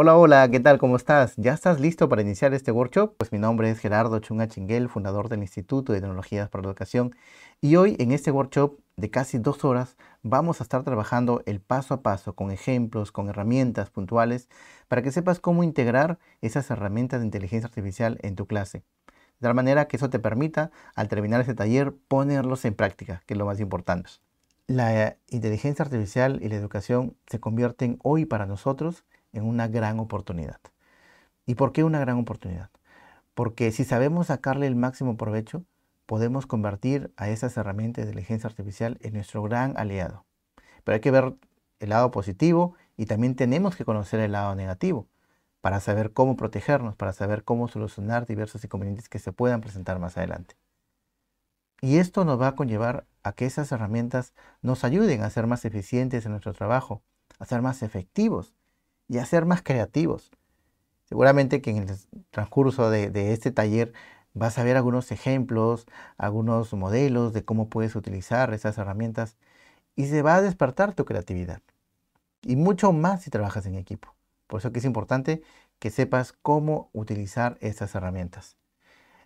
Hola, hola, ¿qué tal? ¿Cómo estás? ¿Ya estás listo para iniciar este workshop? Pues mi nombre es Gerardo Chunga Chinguel, fundador del Instituto de Tecnologías para la Educación, y hoy en este workshop de casi dos horas vamos a estar trabajando el paso a paso con ejemplos, con herramientas puntuales, para que sepas cómo integrar esas herramientas de inteligencia artificial en tu clase. De tal manera que eso te permita, al terminar este taller, ponerlos en práctica, que es lo más importante. La inteligencia artificial y la educación se convierten hoy para nosotros en una gran oportunidad. ¿Y por qué una gran oportunidad? Porque si sabemos sacarle el máximo provecho, podemos convertir a esas herramientas de inteligencia artificial en nuestro gran aliado. Pero hay que ver el lado positivo y también tenemos que conocer el lado negativo para saber cómo protegernos, para saber cómo solucionar diversos inconvenientes que se puedan presentar más adelante. Y esto nos va a conllevar a que esas herramientas nos ayuden a ser más eficientes en nuestro trabajo, a ser más efectivos y a ser más creativos. Seguramente que en el transcurso de, este taller vas a ver algunos ejemplos, algunos modelos de cómo puedes utilizar esas herramientas y se va a despertar tu creatividad. Y mucho más si trabajas en equipo. Por eso es importante que sepas cómo utilizar estas herramientas.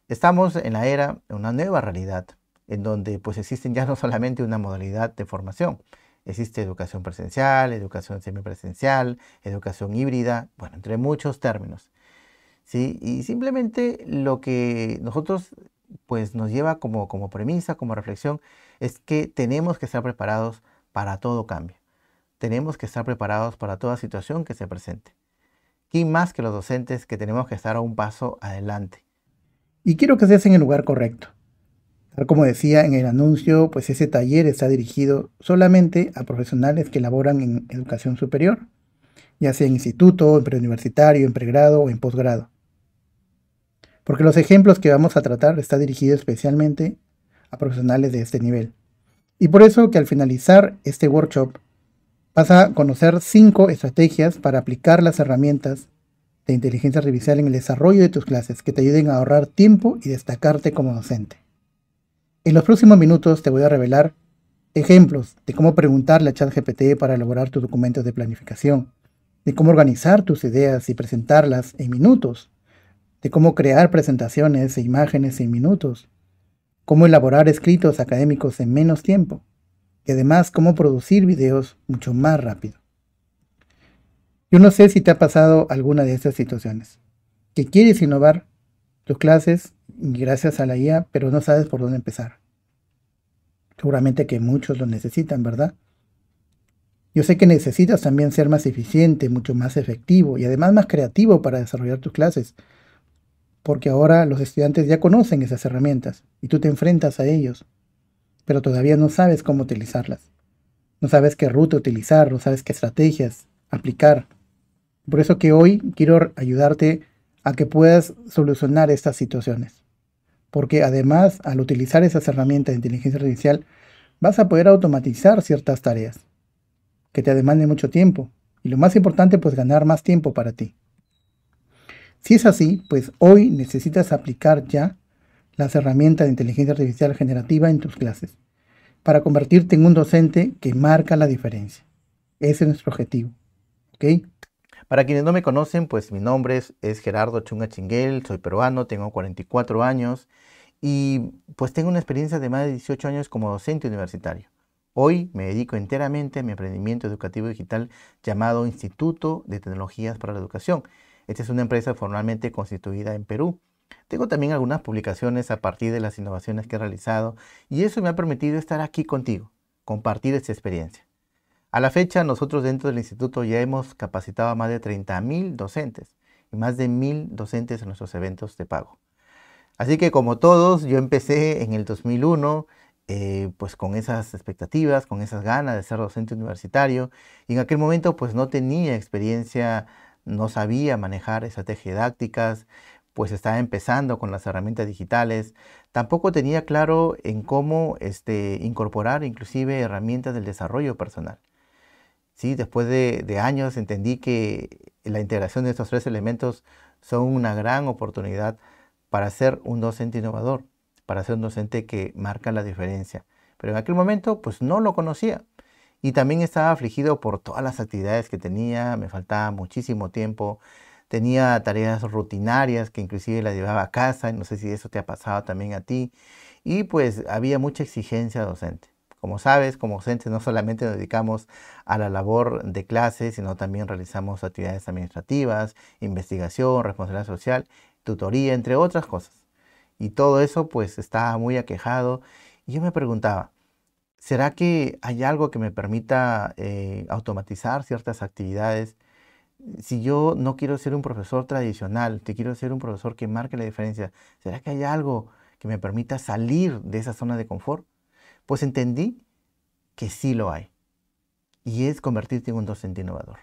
Estamos en la era, una nueva realidad, en donde pues existen ya no solamente una modalidad de formación, Existe educación presencial, educación semipresencial, educación híbrida, bueno, entre muchos términos. ¿sí? Y simplemente lo que nosotros pues, nos lleva como, como premisa, como reflexión, es que tenemos que estar preparados para todo cambio. Tenemos que estar preparados para toda situación que se presente. ¿Quién más que los docentes que tenemos que estar a un paso adelante? Y quiero que hacen en el lugar correcto como decía en el anuncio, pues ese taller está dirigido solamente a profesionales que laboran en educación superior, ya sea en instituto, en preuniversitario, en pregrado o en posgrado. Porque los ejemplos que vamos a tratar está dirigido especialmente a profesionales de este nivel. Y por eso que al finalizar este workshop vas a conocer cinco estrategias para aplicar las herramientas de inteligencia artificial en el desarrollo de tus clases que te ayuden a ahorrar tiempo y destacarte como docente. En los próximos minutos te voy a revelar ejemplos de cómo preguntarle a ChatGPT para elaborar tus documentos de planificación, de cómo organizar tus ideas y presentarlas en minutos, de cómo crear presentaciones e imágenes en minutos, cómo elaborar escritos académicos en menos tiempo y además cómo producir videos mucho más rápido. Yo no sé si te ha pasado alguna de estas situaciones, que quieres innovar tus clases gracias a la IA, pero no sabes por dónde empezar. Seguramente que muchos lo necesitan, ¿verdad? Yo sé que necesitas también ser más eficiente, mucho más efectivo y además más creativo para desarrollar tus clases, porque ahora los estudiantes ya conocen esas herramientas y tú te enfrentas a ellos, pero todavía no sabes cómo utilizarlas. No sabes qué ruta utilizar, no sabes qué estrategias aplicar. Por eso que hoy quiero ayudarte a que puedas solucionar estas situaciones porque además al utilizar esas herramientas de inteligencia artificial vas a poder automatizar ciertas tareas que te demanden mucho tiempo y lo más importante pues ganar más tiempo para ti. Si es así, pues hoy necesitas aplicar ya las herramientas de inteligencia artificial generativa en tus clases para convertirte en un docente que marca la diferencia. Ese es nuestro objetivo. ¿ok? Para quienes no me conocen, pues mi nombre es, Gerardo Chunga Chinguel, soy peruano, tengo 44 años y pues tengo una experiencia de más de 18 años como docente universitario. Hoy me dedico enteramente a mi emprendimiento educativo digital llamado Instituto de Tecnologías para la Educación. Esta es una empresa formalmente constituida en Perú. Tengo también algunas publicaciones a partir de las innovaciones que he realizado y eso me ha permitido estar aquí contigo, compartir esta experiencia. A la fecha, nosotros dentro del instituto ya hemos capacitado a más de 30.000 docentes y más de 1.000 docentes en nuestros eventos de pago. Así que como todos, yo empecé en el 2001 eh, pues con esas expectativas, con esas ganas de ser docente universitario y en aquel momento pues no tenía experiencia, no sabía manejar estrategias didácticas, pues estaba empezando con las herramientas digitales, tampoco tenía claro en cómo este, incorporar inclusive herramientas del desarrollo personal. Después de, años entendí que la integración de estos tres elementos son una gran oportunidad para ser un docente innovador, para ser un docente que marca la diferencia. Pero en aquel momento pues no lo conocía y también estaba afligido por todas las actividades que tenía, me faltaba muchísimo tiempo, tenía tareas rutinarias que inclusive las llevaba a casa, no sé si eso te ha pasado también a ti, y pues había mucha exigencia docente. Como sabes, como docentes no solamente nos dedicamos a la labor de clases, sino también realizamos actividades administrativas, investigación, responsabilidad social, tutoría, entre otras cosas. Y todo eso pues está muy aquejado. Y yo me preguntaba, ¿será que hay algo que me permita eh, automatizar ciertas actividades? Si yo no quiero ser un profesor tradicional, te quiero ser un profesor que marque la diferencia, ¿será que hay algo que me permita salir de esa zona de confort? Pues entendí que sí lo hay. Y es convertirte en un docente innovador.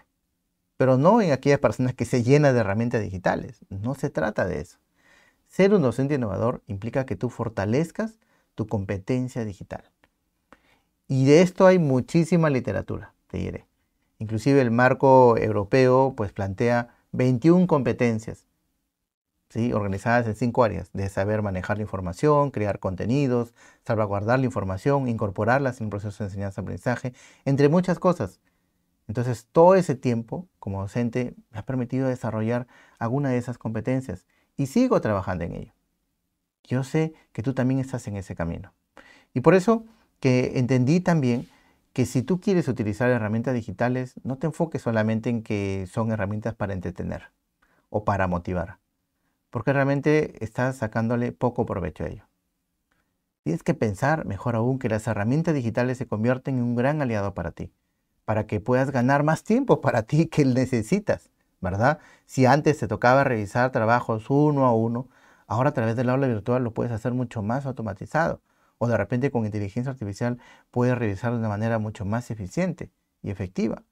Pero no en aquellas personas que se llenan de herramientas digitales. No se trata de eso. Ser un docente innovador implica que tú fortalezcas tu competencia digital. Y de esto hay muchísima literatura, te diré. Inclusive el marco europeo pues plantea 21 competencias organizadas en cinco áreas, de saber manejar la información, crear contenidos, salvaguardar la información, incorporarlas en el proceso de enseñanza-aprendizaje, entre muchas cosas. Entonces, todo ese tiempo como docente me ha permitido desarrollar alguna de esas competencias y sigo trabajando en ello. Yo sé que tú también estás en ese camino. Y por eso que entendí también que si tú quieres utilizar herramientas digitales, no te enfoques solamente en que son herramientas para entretener o para motivar porque realmente estás sacándole poco provecho a ello. Tienes que pensar, mejor aún, que las herramientas digitales se convierten en un gran aliado para ti, para que puedas ganar más tiempo para ti que necesitas, ¿verdad? Si antes te tocaba revisar trabajos uno a uno, ahora a través del aula virtual lo puedes hacer mucho más automatizado, o de repente con inteligencia artificial puedes revisar de una manera mucho más eficiente y efectiva.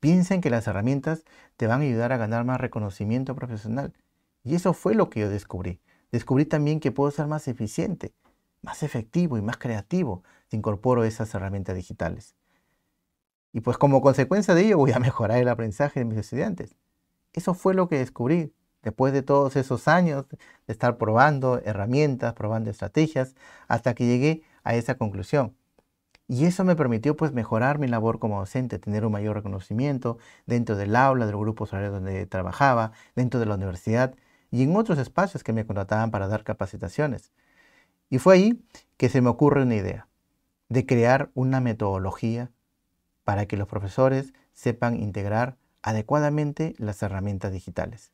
Piensen que las herramientas te van a ayudar a ganar más reconocimiento profesional. Y eso fue lo que yo descubrí. Descubrí también que puedo ser más eficiente, más efectivo y más creativo si incorporo esas herramientas digitales. Y pues como consecuencia de ello voy a mejorar el aprendizaje de mis estudiantes. Eso fue lo que descubrí después de todos esos años de estar probando herramientas, probando estrategias, hasta que llegué a esa conclusión. Y eso me permitió pues mejorar mi labor como docente, tener un mayor reconocimiento dentro del aula, del grupo social donde trabajaba, dentro de la universidad y en otros espacios que me contrataban para dar capacitaciones. Y fue ahí que se me ocurre una idea de crear una metodología para que los profesores sepan integrar adecuadamente las herramientas digitales.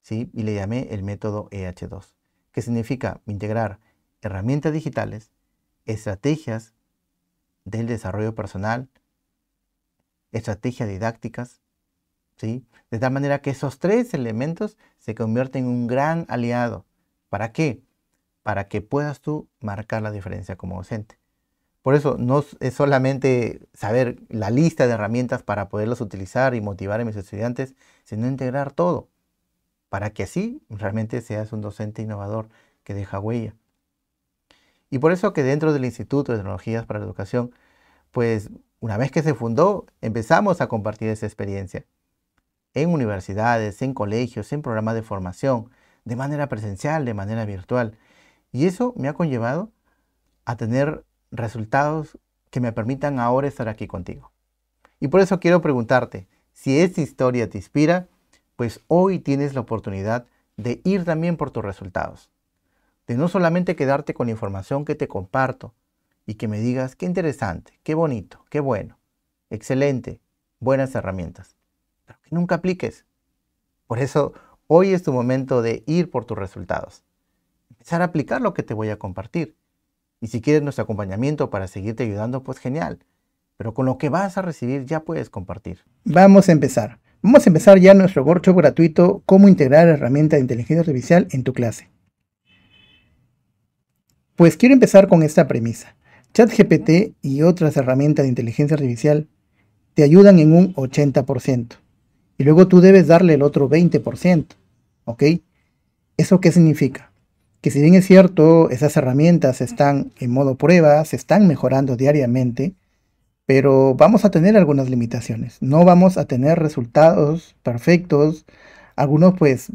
¿Sí? Y le llamé el método EH2, que significa integrar herramientas digitales, estrategias del desarrollo personal, estrategias didácticas, ¿sí? De tal manera que esos tres elementos se convierten en un gran aliado. ¿Para qué? Para que puedas tú marcar la diferencia como docente. Por eso no es solamente saber la lista de herramientas para poderlas utilizar y motivar a mis estudiantes, sino integrar todo, para que así realmente seas un docente innovador que deja huella. Y por eso que dentro del Instituto de Tecnologías para la Educación, pues una vez que se fundó, empezamos a compartir esa experiencia en universidades, en colegios, en programas de formación, de manera presencial, de manera virtual. Y eso me ha conllevado a tener resultados que me permitan ahora estar aquí contigo. Y por eso quiero preguntarte, si esta historia te inspira, pues hoy tienes la oportunidad de ir también por tus resultados de no solamente quedarte con la información que te comparto y que me digas qué interesante, qué bonito, qué bueno, excelente, buenas herramientas, pero que nunca apliques. Por eso hoy es tu momento de ir por tus resultados, empezar a aplicar lo que te voy a compartir. Y si quieres nuestro acompañamiento para seguirte ayudando, pues genial. Pero con lo que vas a recibir ya puedes compartir. Vamos a empezar. Vamos a empezar ya nuestro workshop gratuito, cómo integrar herramientas de inteligencia artificial en tu clase. Pues quiero empezar con esta premisa. ChatGPT y otras herramientas de inteligencia artificial te ayudan en un 80%. Y luego tú debes darle el otro 20%. ¿Ok? ¿Eso qué significa? Que si bien es cierto, esas herramientas están en modo prueba, se están mejorando diariamente, pero vamos a tener algunas limitaciones. No vamos a tener resultados perfectos. Algunos pues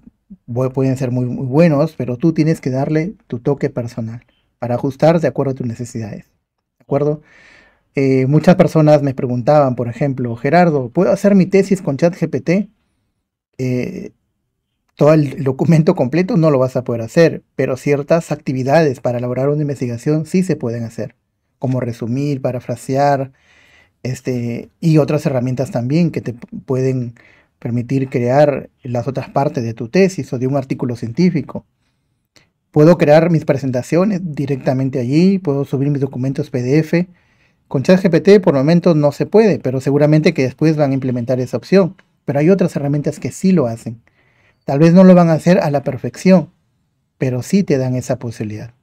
pueden ser muy, muy buenos, pero tú tienes que darle tu toque personal para ajustar de acuerdo a tus necesidades. ¿De acuerdo? Eh, muchas personas me preguntaban, por ejemplo, Gerardo, ¿puedo hacer mi tesis con ChatGPT? Eh, todo el documento completo no lo vas a poder hacer, pero ciertas actividades para elaborar una investigación sí se pueden hacer, como resumir, parafrasear, este, y otras herramientas también que te pueden permitir crear las otras partes de tu tesis o de un artículo científico. Puedo crear mis presentaciones directamente allí, puedo subir mis documentos PDF. Con ChatGPT por momentos momento no se puede, pero seguramente que después van a implementar esa opción. Pero hay otras herramientas que sí lo hacen. Tal vez no lo van a hacer a la perfección, pero sí te dan esa posibilidad.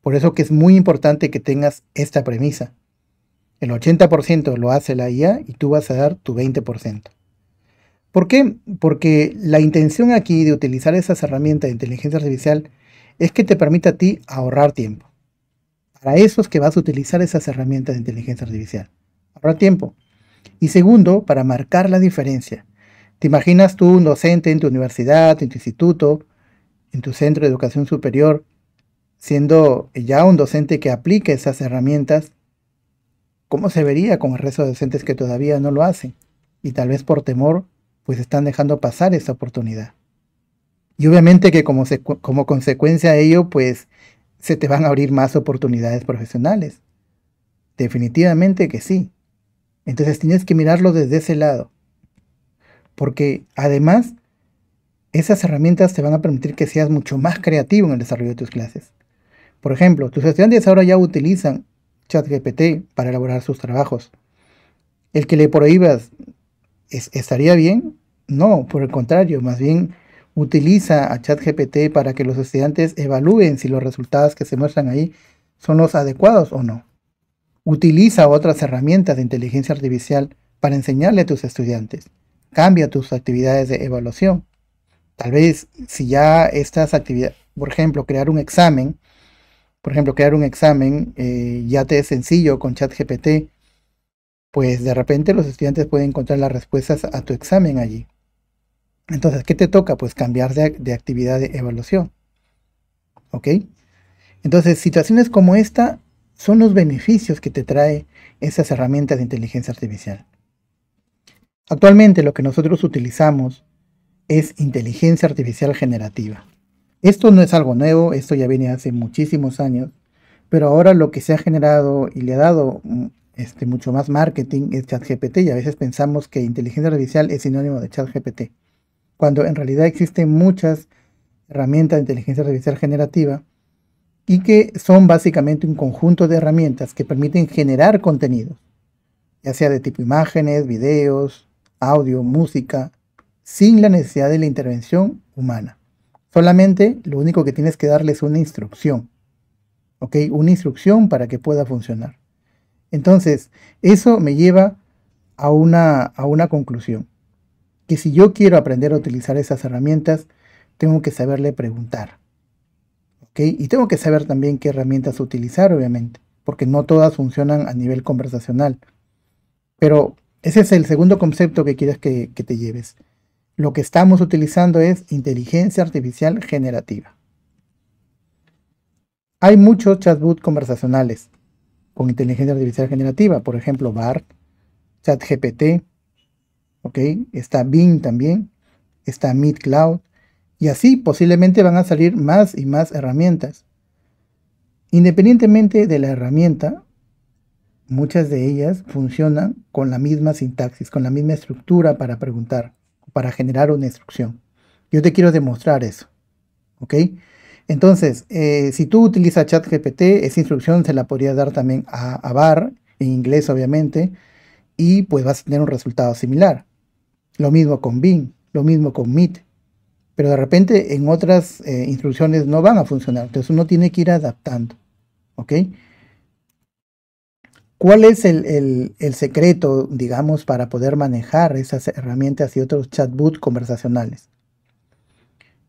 Por eso que es muy importante que tengas esta premisa. El 80% lo hace la IA y tú vas a dar tu 20%. ¿Por qué? Porque la intención aquí de utilizar esas herramientas de inteligencia artificial es que te permite a ti ahorrar tiempo. Para eso es que vas a utilizar esas herramientas de inteligencia artificial. Ahorrar tiempo. Y segundo, para marcar la diferencia. ¿Te imaginas tú un docente en tu universidad, en tu instituto, en tu centro de educación superior, siendo ya un docente que aplique esas herramientas? ¿Cómo se vería con el resto de docentes que todavía no lo hacen? Y tal vez por temor, pues están dejando pasar esa oportunidad. Y obviamente que como, como consecuencia de ello, pues se te van a abrir más oportunidades profesionales. Definitivamente que sí. Entonces tienes que mirarlo desde ese lado. Porque además, esas herramientas te van a permitir que seas mucho más creativo en el desarrollo de tus clases. Por ejemplo, tus estudiantes ahora ya utilizan ChatGPT para elaborar sus trabajos. El que le prohíbas, ¿estaría bien? No, por el contrario, más bien utiliza a ChatGPT para que los estudiantes evalúen si los resultados que se muestran ahí son los adecuados o no. Utiliza otras herramientas de inteligencia artificial para enseñarle a tus estudiantes. Cambia tus actividades de evaluación. Tal vez si ya estas actividades, por ejemplo, crear un examen, por ejemplo, crear un examen eh, ya te es sencillo con ChatGPT, pues de repente los estudiantes pueden encontrar las respuestas a tu examen allí. Entonces, ¿qué te toca? Pues cambiar de, actividad de evaluación. ¿Ok? Entonces, situaciones como esta son los beneficios que te trae esas herramientas de inteligencia artificial. Actualmente lo que nosotros utilizamos es inteligencia artificial generativa. Esto no es algo nuevo, esto ya viene hace muchísimos años, pero ahora lo que se ha generado y le ha dado mm, este, mucho más marketing es ChatGPT y a veces pensamos que inteligencia artificial es sinónimo de ChatGPT cuando en realidad existen muchas herramientas de inteligencia artificial generativa y que son básicamente un conjunto de herramientas que permiten generar contenidos, ya sea de tipo imágenes, videos, audio, música, sin la necesidad de la intervención humana. Solamente lo único que tienes que darles es una instrucción, ¿ok? Una instrucción para que pueda funcionar. Entonces, eso me lleva a una, a una conclusión que si yo quiero aprender a utilizar esas herramientas, tengo que saberle preguntar. Y tengo que saber también qué herramientas utilizar, obviamente, porque no todas funcionan a nivel conversacional. Pero ese es el segundo concepto que quieres que, te lleves. Lo que estamos utilizando es inteligencia artificial generativa. Hay muchos chatbots conversacionales con inteligencia artificial generativa, por ejemplo, BART, ChatGPT, ¿ok? Está Bing también, está MidCloud. y así posiblemente van a salir más y más herramientas. Independientemente de la herramienta, muchas de ellas funcionan con la misma sintaxis, con la misma estructura para preguntar, para generar una instrucción. Yo te quiero demostrar eso, ¿ok? Entonces, eh, si tú utilizas ChatGPT, esa instrucción se la podría dar también a, a, en inglés obviamente, y pues vas a tener un resultado similar. Lo mismo con bin, lo mismo con meet. Pero de repente en otras eh, instrucciones no van a funcionar. Entonces uno tiene que ir adaptando. ¿Ok? ¿Cuál es el, el secreto, digamos, para poder manejar esas herramientas y otros chatbots conversacionales?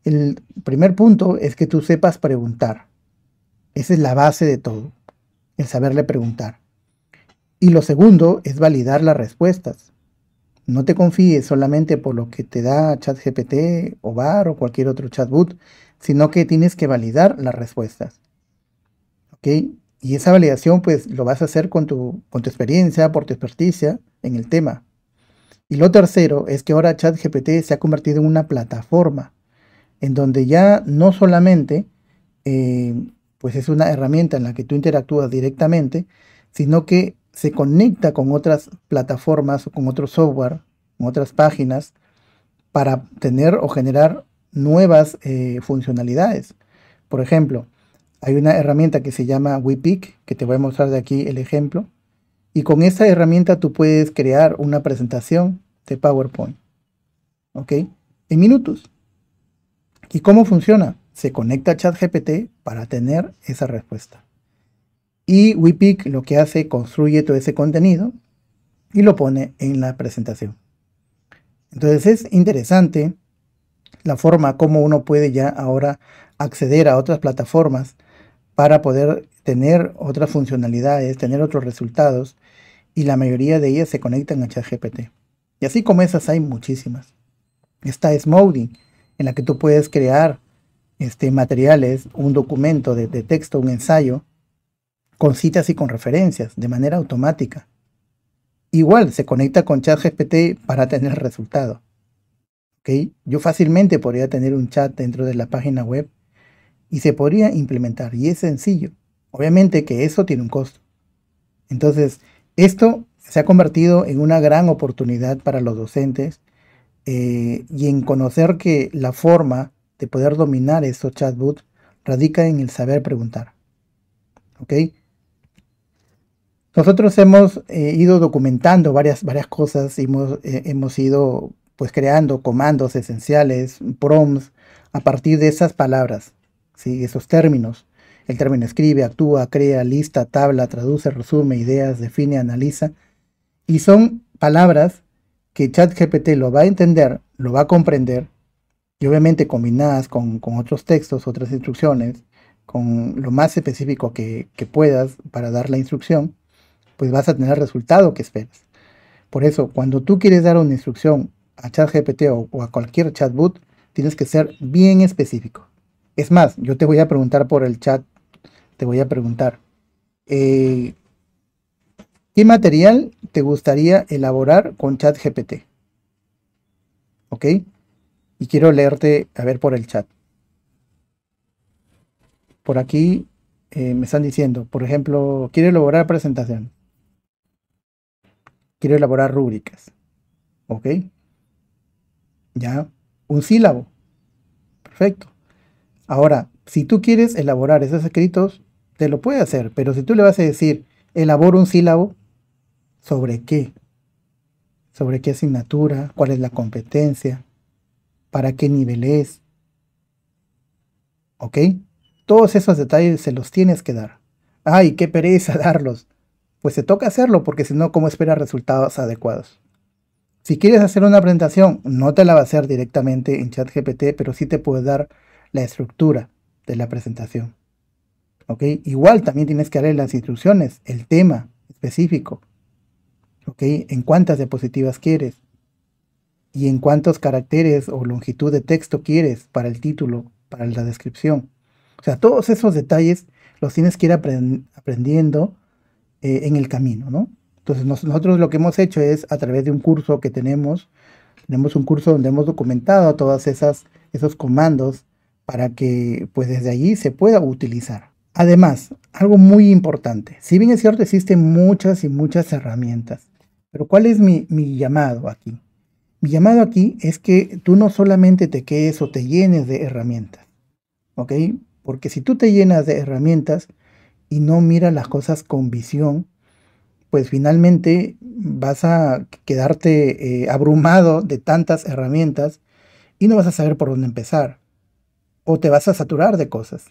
El primer punto es que tú sepas preguntar. Esa es la base de todo, el saberle preguntar. Y lo segundo es validar las respuestas. No te confíes solamente por lo que te da ChatGPT o VAR o cualquier otro chatbot, sino que tienes que validar las respuestas. Y esa validación pues lo vas a hacer con tu, experiencia, por tu experticia en el tema. Y lo tercero es que ahora ChatGPT se ha convertido en una plataforma en donde ya no solamente eh, pues es una herramienta en la que tú interactúas directamente, sino que se conecta con otras plataformas o con otro software, con otras páginas, para tener o generar nuevas eh, funcionalidades. Por ejemplo, hay una herramienta que se llama WePick, que te voy a mostrar de aquí el ejemplo. Y con esta herramienta tú puedes crear una presentación de PowerPoint. ¿Ok? En minutos. ¿Y cómo funciona? Se conecta a ChatGPT para tener esa respuesta. Y WePick lo que hace, construye todo ese contenido y lo pone en la presentación. Entonces es interesante la forma como uno puede ya ahora acceder a otras plataformas para poder tener otras funcionalidades, tener otros resultados y la mayoría de ellas se conectan a ChatGPT. Y así como esas hay muchísimas. es Molding, en la que tú puedes crear este, materiales, un documento de texto, un ensayo, con citas y con referencias, de manera automática. Igual se conecta con ChatGPT para tener resultado. Yo fácilmente podría tener un chat dentro de la página web y se podría implementar y es sencillo. Obviamente que eso tiene un costo. Entonces, esto se ha convertido en una gran oportunidad para los docentes eh, y en conocer que la forma de poder dominar estos chatbots radica en el saber preguntar. ¿Ok? Nosotros hemos eh, ido documentando varias, varias cosas, y eh, hemos ido pues creando comandos esenciales, prompts, a partir de esas palabras, ¿sí? esos términos. El término escribe, actúa, crea, lista, tabla, traduce, resume, ideas, define, analiza. Y son palabras que ChatGPT lo va a entender, lo va a comprender, y obviamente combinadas con, otros textos, otras instrucciones, con lo más específico que puedas para dar la instrucción, pues vas a tener el resultado que esperas. Por eso, cuando tú quieres dar una instrucción a ChatGPT o, a cualquier chatbot, tienes que ser bien específico. Es más, yo te voy a preguntar por el chat, te voy a preguntar, eh, ¿qué material te gustaría elaborar con ChatGPT? ¿Ok? Y quiero leerte, a ver, por el chat. Por aquí eh, me están diciendo, por ejemplo, quiero elaborar presentación quiero elaborar rúbricas. ¿Ok? Ya, un sílabo. Perfecto. Ahora, si tú quieres elaborar esos escritos, te lo puede hacer, pero si tú le vas a decir, elabora un sílabo, ¿sobre qué? ¿Sobre qué asignatura? ¿Cuál es la competencia? ¿Para qué nivel es? ¿Ok? Todos esos detalles se los tienes que dar. ¡Ay, qué pereza darlos! pues se toca hacerlo porque si no, ¿cómo esperas resultados adecuados? Si quieres hacer una presentación, no te la va a hacer directamente en ChatGPT, pero sí te puede dar la estructura de la presentación. ¿Ok? Igual también tienes que darle las instrucciones, el tema específico. ¿Ok? ¿En cuántas diapositivas quieres? ¿Y en cuántos caracteres o longitud de texto quieres para el título, para la descripción? O sea, todos esos detalles los tienes que ir aprendiendo eh, en el camino, ¿no? Entonces nosotros lo que hemos hecho es a través de un curso que tenemos, tenemos un curso donde hemos documentado todas esas esos comandos para que pues desde allí se pueda utilizar. Además, algo muy importante, si bien es cierto existen muchas y muchas herramientas, pero ¿cuál es mi, mi llamado aquí? Mi llamado aquí es que tú no solamente te quedes o te llenes de herramientas, ¿ok? Porque si tú te llenas de herramientas, y no mira las cosas con visión, pues finalmente vas a quedarte eh, abrumado de tantas herramientas y no vas a saber por dónde empezar. O te vas a saturar de cosas.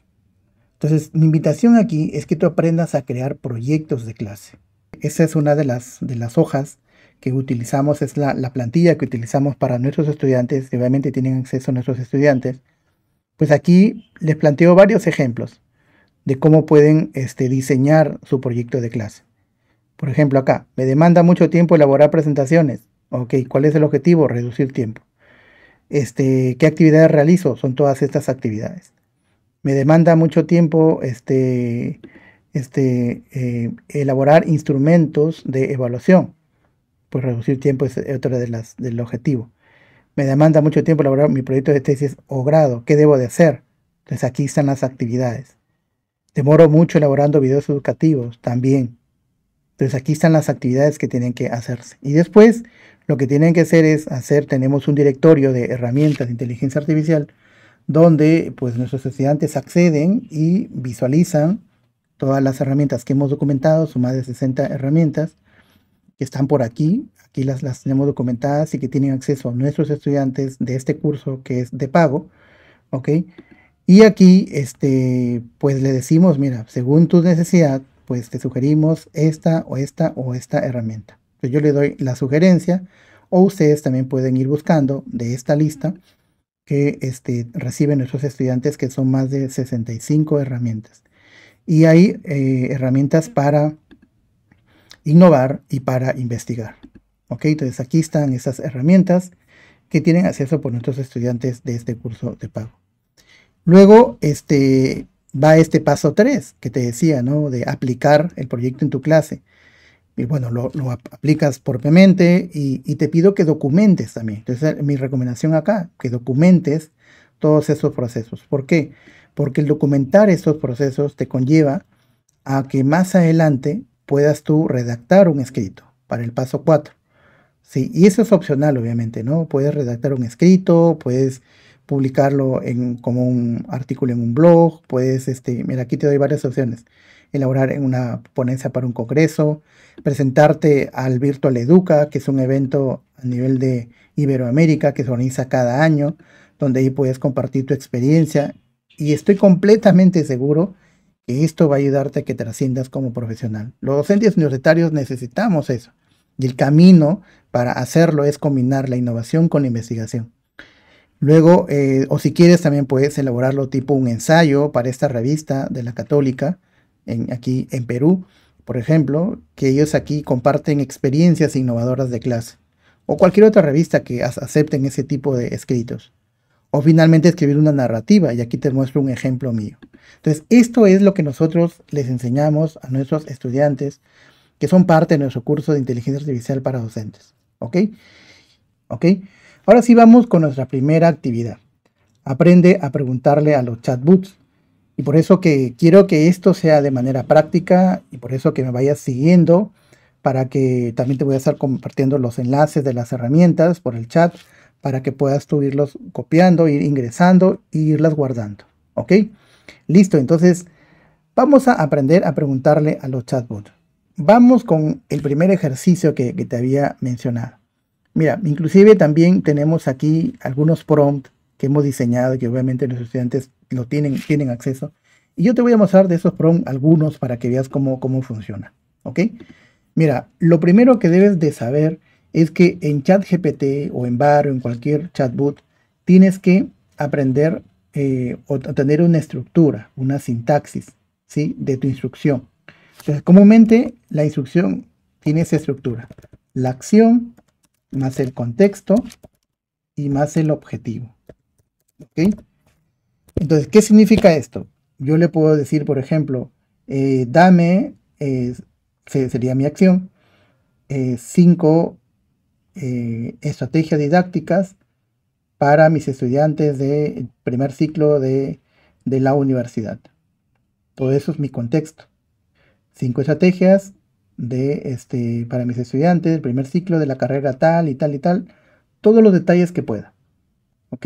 Entonces, mi invitación aquí es que tú aprendas a crear proyectos de clase. Esa es una de las, de las hojas que utilizamos, es la, la plantilla que utilizamos para nuestros estudiantes, que obviamente tienen acceso a nuestros estudiantes. Pues aquí les planteo varios ejemplos de cómo pueden este, diseñar su proyecto de clase. Por ejemplo, acá, me demanda mucho tiempo elaborar presentaciones. Ok, ¿cuál es el objetivo? Reducir tiempo. Este, ¿Qué actividades realizo? Son todas estas actividades. Me demanda mucho tiempo este, este, eh, elaborar instrumentos de evaluación. Pues reducir tiempo es otra de las del objetivo. Me demanda mucho tiempo elaborar mi proyecto de tesis o grado. ¿Qué debo de hacer? Entonces aquí están las actividades. Demoro mucho elaborando videos educativos también. Entonces aquí están las actividades que tienen que hacerse. Y después lo que tienen que hacer es hacer, tenemos un directorio de herramientas de inteligencia artificial donde pues nuestros estudiantes acceden y visualizan todas las herramientas que hemos documentado, son más de 60 herramientas que están por aquí, aquí las, las tenemos documentadas y que tienen acceso a nuestros estudiantes de este curso que es de pago, ¿ok? Y aquí, este, pues le decimos, mira, según tu necesidad, pues te sugerimos esta o esta o esta herramienta. Entonces yo le doy la sugerencia o ustedes también pueden ir buscando de esta lista que este, reciben nuestros estudiantes, que son más de 65 herramientas. Y hay eh, herramientas para innovar y para investigar. ¿Ok? Entonces aquí están esas herramientas que tienen acceso por nuestros estudiantes de este curso de pago. Luego, este, va este paso 3 que te decía, ¿no? De aplicar el proyecto en tu clase. Y bueno, lo, aplicas propiamente y, te pido que documentes también. Entonces, mi recomendación acá, que documentes todos esos procesos. ¿Por qué? Porque el documentar esos procesos te conlleva a que más adelante puedas tú redactar un escrito para el paso 4. Sí, y eso es opcional, obviamente, ¿no? Puedes redactar un escrito, puedes publicarlo en, como un artículo en un blog, puedes, este, mira, aquí te doy varias opciones, elaborar en una ponencia para un congreso, presentarte al Virtual Educa, que es un evento a nivel de Iberoamérica que se organiza cada año, donde ahí puedes compartir tu experiencia y estoy completamente seguro que esto va a ayudarte a que trasciendas como profesional. Los docentes universitarios necesitamos eso y el camino para hacerlo es combinar la innovación con la investigación. Luego, eh, o si quieres, también puedes elaborarlo tipo un ensayo para esta revista de la Católica, en, aquí en Perú, por ejemplo, que ellos aquí comparten experiencias innovadoras de clase, o cualquier otra revista que acepten ese tipo de escritos. O finalmente escribir una narrativa, y aquí te muestro un ejemplo mío. Entonces, esto es lo que nosotros les enseñamos a nuestros estudiantes que son parte de nuestro curso de inteligencia artificial para docentes. ¿Ok? ¿Ok? Ahora sí vamos con nuestra primera actividad. Aprende a preguntarle a los chatbots. Y por eso que quiero que esto sea de manera práctica y por eso que me vayas siguiendo para que también te voy a estar compartiendo los enlaces de las herramientas por el chat para que puedas tú irlos copiando, ir ingresando e irlas guardando. ¿Ok? Listo, entonces vamos a aprender a preguntarle a los chatbots. Vamos con el primer ejercicio que, que te había mencionado. Mira, inclusive también tenemos aquí algunos prompts que hemos diseñado y que obviamente los estudiantes lo tienen, tienen acceso. Y yo te voy a mostrar de esos prompts algunos para que veas cómo, cómo funciona. ¿Ok? Mira, lo primero que debes de saber es que en ChatGPT o en Bar o en cualquier chatbot tienes que aprender eh, o tener una estructura, una sintaxis ¿sí? de tu instrucción. Entonces, comúnmente la instrucción tiene esa estructura. La acción, más el contexto y más el objetivo. Entonces, ¿qué significa esto? Yo le puedo decir, por ejemplo, eh, dame, eh, sería mi acción, eh, cinco estrategias didácticas para mis estudiantes del primer ciclo de, de la universidad. Todo eso es mi contexto. Cinco estrategias de este para mis estudiantes, el primer ciclo de la carrera tal y tal y tal, todos los detalles que pueda. ¿Ok?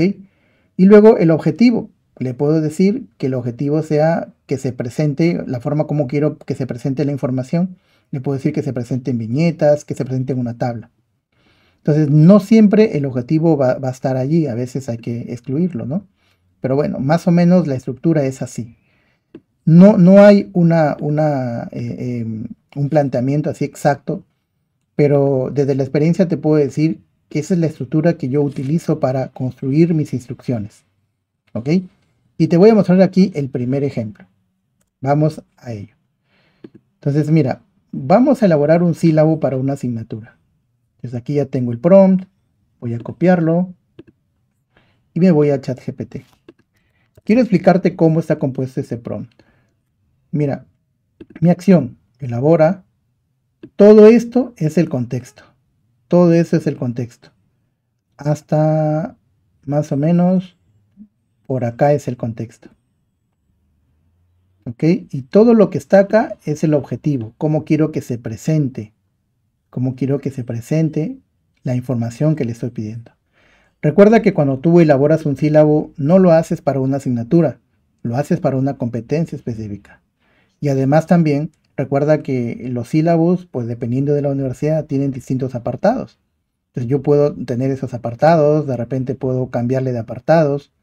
Y luego el objetivo. Le puedo decir que el objetivo sea que se presente, la forma como quiero que se presente la información. Le puedo decir que se presente en viñetas, que se presente en una tabla. Entonces, no siempre el objetivo va, a estar allí, a veces hay que excluirlo, ¿no? Pero bueno, más o menos la estructura es así. No, no, hay una, una eh, em, un planteamiento así exacto, pero desde la experiencia te puedo decir que esa es la estructura que yo utilizo para construir mis instrucciones. ¿Ok? Y te voy a mostrar aquí el primer ejemplo. Vamos a ello. Entonces, mira, vamos a elaborar un sílabo para una asignatura. Desde aquí ya tengo el prompt, voy a copiarlo y me voy a ChatGPT. Quiero explicarte cómo está compuesto ese prompt. Mira, mi acción, elabora. Todo esto es el contexto. Todo eso es el contexto. Hasta más o menos por acá es el contexto. ¿Ok? Y todo lo que está acá es el objetivo. ¿Cómo quiero que se presente? ¿Cómo quiero que se presente la información que le estoy pidiendo? Recuerda que cuando tú elaboras un sílabo no lo haces para una asignatura, lo haces para una competencia específica. Y además también Recuerda que los sílabos, pues dependiendo de la universidad, tienen distintos apartados. Entonces yo puedo tener esos apartados, de repente puedo cambiarle de apartados,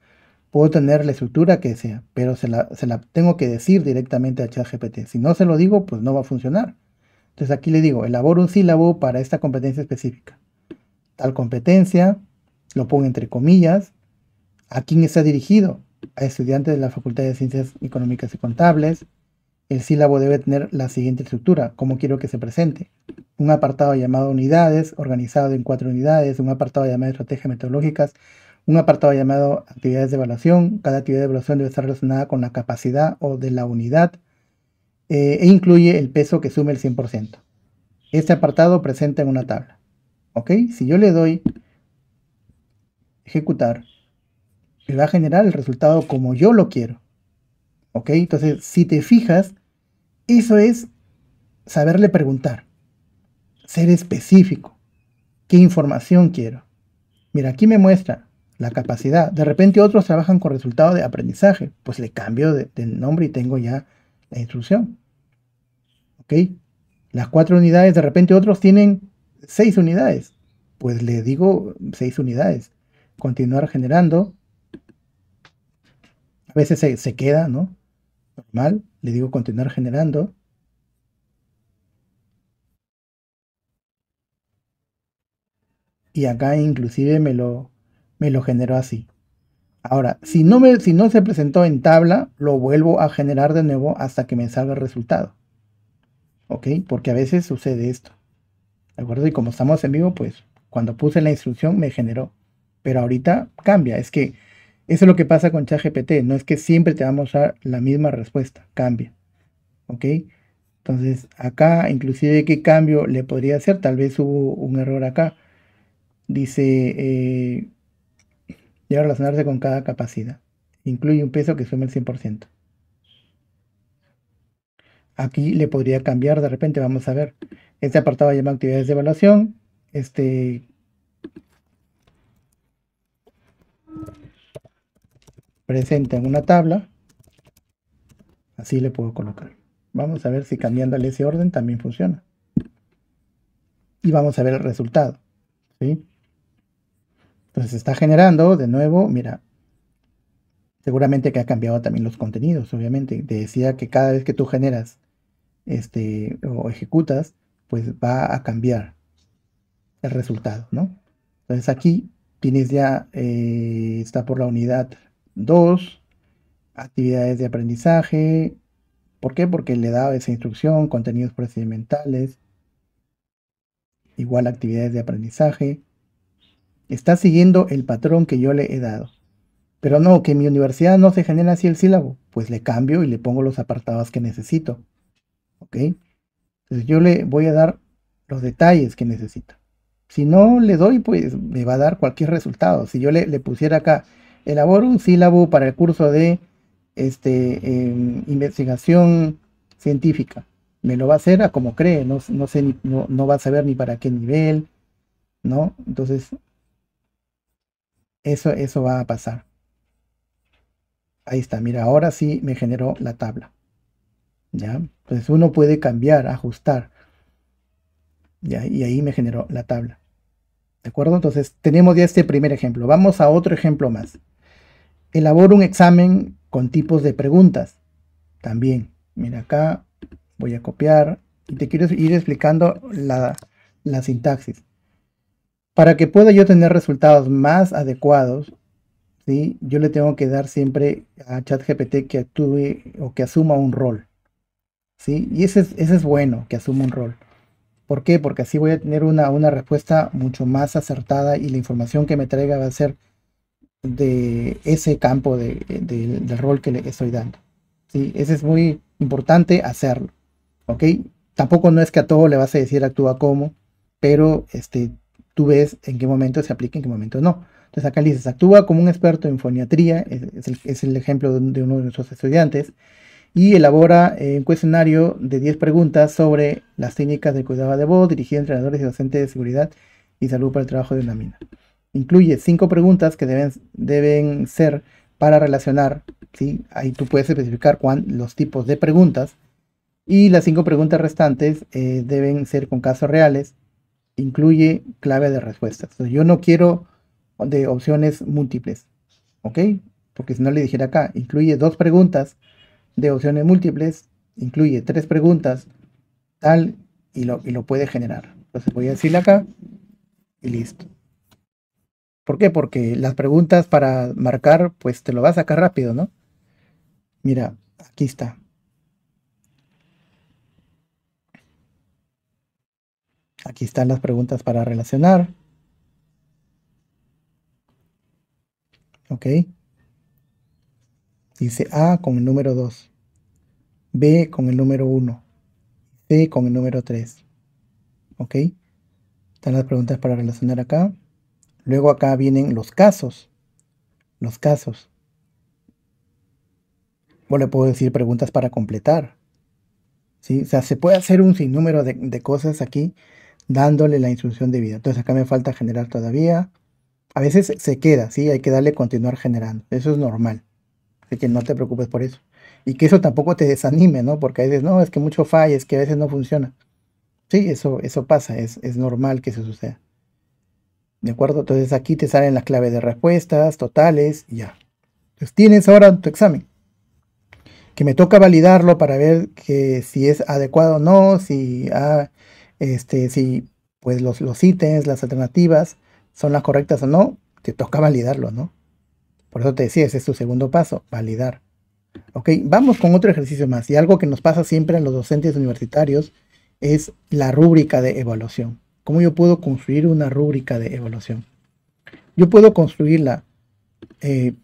puedo tener la estructura que sea, pero se la, tengo que decir directamente a ChatGPT. Si no se lo digo, pues no va a funcionar. Entonces aquí le digo, elaboro un sílabo para esta competencia específica. Tal competencia, lo pongo entre comillas, ¿a quién está dirigido? A estudiantes de la Facultad de Ciencias Económicas y Contables, el sílabo debe tener la siguiente estructura, como quiero que se presente. Un apartado llamado unidades, organizado en cuatro unidades, un apartado llamado estrategias metodológicas, un apartado llamado actividades de evaluación. Cada actividad de evaluación debe estar relacionada con la capacidad o de la unidad eh, e incluye el peso que sume el 100%. Este apartado presenta en una tabla. ¿Ok? Si yo le doy ejecutar, me va a generar el resultado como yo lo quiero. ¿Ok? Entonces, si te fijas, eso es saberle preguntar, ser específico. ¿Qué información quiero? Mira, aquí me muestra la capacidad. De repente otros trabajan con resultado de aprendizaje. Pues le cambio de, nombre y tengo ya la instrucción. ¿Ok? Las cuatro unidades, de repente otros tienen seis unidades. Pues le digo seis unidades. Continuar generando. A veces se queda, ¿no? normal, le digo continuar generando. Y acá inclusive me lo, me lo generó así. Ahora, si no, me, si no se presentó en tabla, lo vuelvo a generar de nuevo hasta que me salga el resultado. ¿Ok? Porque a veces sucede esto. ¿De acuerdo? Y como estamos en vivo, pues cuando puse la instrucción me generó. Pero ahorita cambia. Es que eso es lo que pasa con ChatGPT, no es que siempre te vamos a mostrar la misma respuesta, cambia. ¿Ok? Entonces, acá, inclusive, ¿qué cambio le podría hacer? Tal vez hubo un error acá. Dice, eh, relacionarse con cada capacidad. Incluye un peso que sume el 100%. Aquí le podría cambiar, de repente, vamos a ver. Este apartado llama actividades de evaluación. Este presenta en una tabla. Así le puedo colocar. Vamos a ver si cambiándole ese orden también funciona. Y vamos a ver el resultado. ¿sí? Entonces está generando de nuevo, mira, seguramente que ha cambiado también los contenidos, obviamente. Te decía que cada vez que tú generas este, o ejecutas, pues va a cambiar el resultado, ¿no? Entonces aquí tienes ya, eh, está por la unidad dos actividades de aprendizaje. ¿Por qué? Porque le da esa instrucción, contenidos procedimentales, igual actividades de aprendizaje. Está siguiendo el patrón que yo le he dado. Pero no, que mi universidad no se genera así el sílabo. Pues le cambio y le pongo los apartados que necesito. ¿Ok? Entonces yo le voy a dar los detalles que necesito. Si no le doy, pues me va a dar cualquier resultado. Si yo le pusiera acá elaboro un sílabo para el curso de este, em, investigación científica. Me lo va a hacer a como cree, no, sé no, va a saber ni para qué nivel, ¿no? Entonces, eso, eso va a pasar. Ahí está, mira, ahora sí me generó la tabla. ¿Ya? Entonces pues uno puede cambiar, ajustar. ¿ya? Y ahí me generó la tabla. ¿De acuerdo? Entonces tenemos ya este primer ejemplo. Vamos a otro ejemplo más elaboro un examen con tipos de preguntas. También, mira acá, voy a copiar y te quiero ir explicando la, sintaxis. Para que pueda yo tener resultados más adecuados, ¿sí? yo le tengo que dar siempre a ChatGPT que actúe o que asuma un rol. ¿sí? Y ese es, bueno, que asuma un rol. ¿Por qué? Porque así voy a tener una, una respuesta mucho más acertada y la información que me traiga va a ser de ese campo del rol que le estoy dando. ¿sí? Ese es muy importante hacerlo. ¿ok? Tampoco no es que a todo le vas a decir actúa como, pero este, tú ves en qué momento se aplica en qué momento no. Entonces acá le actúa como un experto en foniatría, es, el, ejemplo de, uno de nuestros estudiantes, y elabora eh, un cuestionario de 10 preguntas sobre las técnicas de cuidado de voz dirigido a entrenadores y docentes de seguridad y salud para el trabajo de una mina incluye cinco preguntas que deben, deben ser para relacionar, ¿sí? ahí tú puedes especificar cuán, los tipos de preguntas, y las cinco preguntas restantes eh, deben ser con casos reales, incluye clave de respuestas. yo no quiero de opciones múltiples, ¿ok? Porque si no le dijera acá, incluye dos preguntas de opciones múltiples, incluye tres preguntas, tal, y lo, y lo puede generar. Entonces voy a decirle acá y listo. ¿Por qué? Porque las preguntas para marcar, pues te lo vas a sacar rápido, ¿no? Mira, aquí está. Aquí están las preguntas para relacionar. ¿Ok? Dice A con el número 2, B con el número 1, C con el número 3. ¿Ok? Están las preguntas para relacionar acá. Luego acá vienen los casos. Los casos. O le puedo decir preguntas para completar. ¿Sí? O sea, se puede hacer un sinnúmero de, cosas aquí dándole la instrucción de vida. Entonces acá me falta generar todavía. A veces se queda, ¿sí? Hay que darle continuar generando. Eso es normal. Así que no te preocupes por eso. Y que eso tampoco te desanime, ¿no? Porque a veces, no, es que mucho falla, es que a veces no funciona. Sí, eso, eso pasa, es, es normal que eso suceda. ¿De acuerdo? Entonces aquí te salen las claves de respuestas, totales, ya. Entonces tienes ahora tu examen. Que me toca validarlo para ver que si es adecuado o no, si, ah, este, si pues los, los ítems, las alternativas son las correctas o no, te toca validarlo, ¿no? Por eso te decía, ese es tu segundo paso, validar. Ok, vamos con otro ejercicio más. Y algo que nos pasa siempre a los docentes universitarios es la rúbrica de evaluación. ¿Cómo yo puedo construir una rúbrica de evaluación? Yo puedo construirla eh,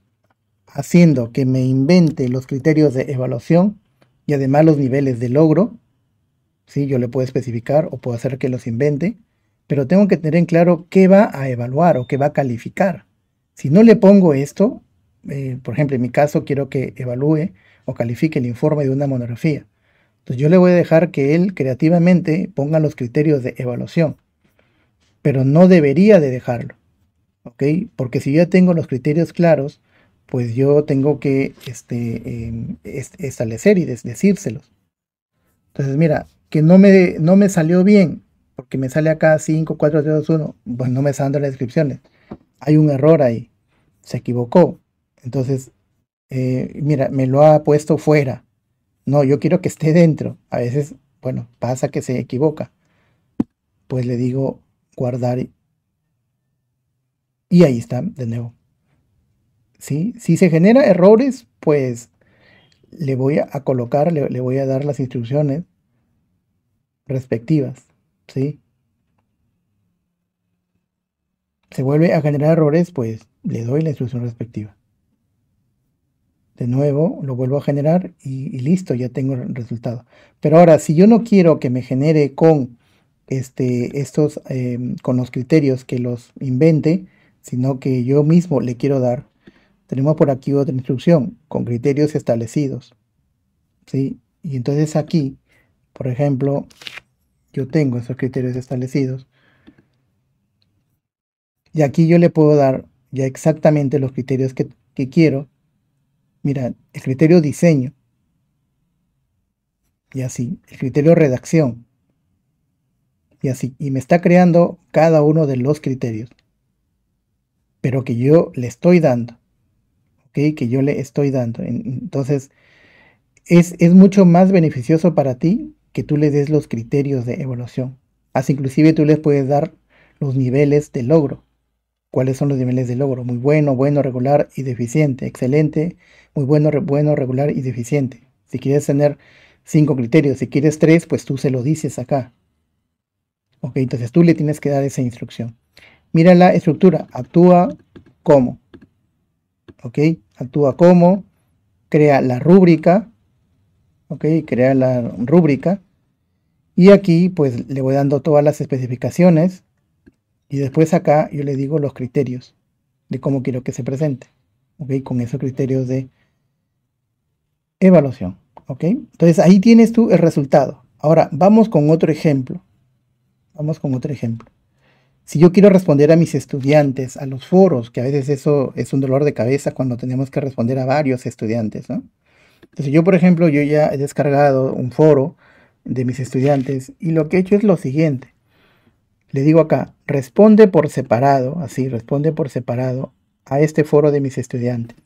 haciendo que me invente los criterios de evaluación y además los niveles de logro. Sí, yo le puedo especificar o puedo hacer que los invente, pero tengo que tener en claro qué va a evaluar o qué va a calificar. Si no le pongo esto, eh, por ejemplo, en mi caso quiero que evalúe o califique el informe de una monografía. Entonces yo le voy a dejar que él creativamente ponga los criterios de evaluación pero no debería de dejarlo, ¿ok? Porque si yo tengo los criterios claros, pues yo tengo que este, em, establecer y decírselos. Entonces, mira, que no me, no me salió bien, porque me sale acá 5, 4, 3, 2, 1, pues no me salen dando las descripciones. Hay un error ahí, se equivocó. Entonces, eh, mira, me lo ha puesto fuera. No, yo quiero que esté dentro. A veces, bueno, pasa que se equivoca. Pues le digo, guardar. Y ahí está, de nuevo. ¿Sí? Si se genera errores, pues le voy a colocar, le, voy a dar las instrucciones respectivas. ¿Sí? Se vuelve a generar errores, pues le doy la instrucción respectiva. De nuevo, lo vuelvo a generar y, listo, ya tengo el resultado. Pero ahora, si yo no quiero que me genere con este, estos em, con los criterios que los invente, sino que yo mismo le quiero dar. Tenemos por aquí otra instrucción, con criterios establecidos. ¿sí? Y entonces aquí, por ejemplo, yo tengo esos criterios establecidos. Y aquí yo le puedo dar ya exactamente los criterios que, que quiero. Mira, el criterio diseño. Y así, el criterio redacción y así, y me está creando cada uno de los criterios, pero que yo le estoy dando, ¿ok? Que yo le estoy dando. Entonces, es, mucho más beneficioso para ti que tú le des los criterios de evaluación. Así inclusive tú les puedes dar los niveles de logro. ¿Cuáles son los niveles de logro? Muy bueno, bueno, regular y deficiente. Excelente, muy bueno, bueno, regular y deficiente. Si quieres tener cinco criterios, si quieres tres, pues tú se lo dices acá. Ok, entonces tú le tienes que dar esa instrucción. Mira la estructura, actúa como. Ok, actúa como, crea la rúbrica. Ok, crea la rúbrica. Y aquí pues le voy dando todas las especificaciones. Y después acá yo le digo los criterios de cómo quiero que se presente. Ok, con esos criterios de evaluación. ¿ok? Entonces ahí tienes tú el resultado. Ahora vamos con otro ejemplo. Vamos con otro ejemplo. Si yo quiero responder a mis estudiantes, a los foros, que a veces eso es un dolor de cabeza cuando tenemos que responder a varios estudiantes, ¿no? Entonces yo, por ejemplo, yo ya he descargado un foro de mis estudiantes y lo que he hecho es lo siguiente. Le digo acá, responde por separado, así, responde por separado a este foro de mis estudiantes.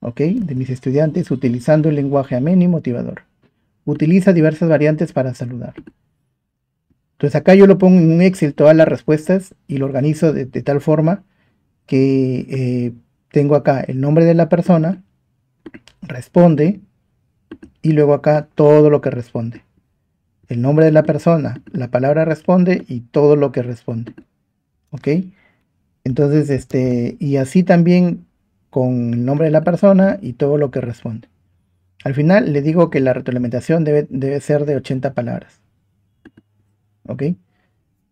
¿Ok? De mis estudiantes utilizando el lenguaje ameno y motivador. Utiliza diversas variantes para saludar. Entonces acá yo lo pongo en un Excel todas las respuestas y lo organizo de, tal forma que eh, tengo acá el nombre de la persona, responde y luego acá todo lo que responde. El nombre de la persona, la palabra responde y todo lo que responde. ¿Ok? Entonces, este, y así también con el nombre de la persona y todo lo que responde. Al final le digo que la retroalimentación debe, debe ser de 80 palabras. ¿ok?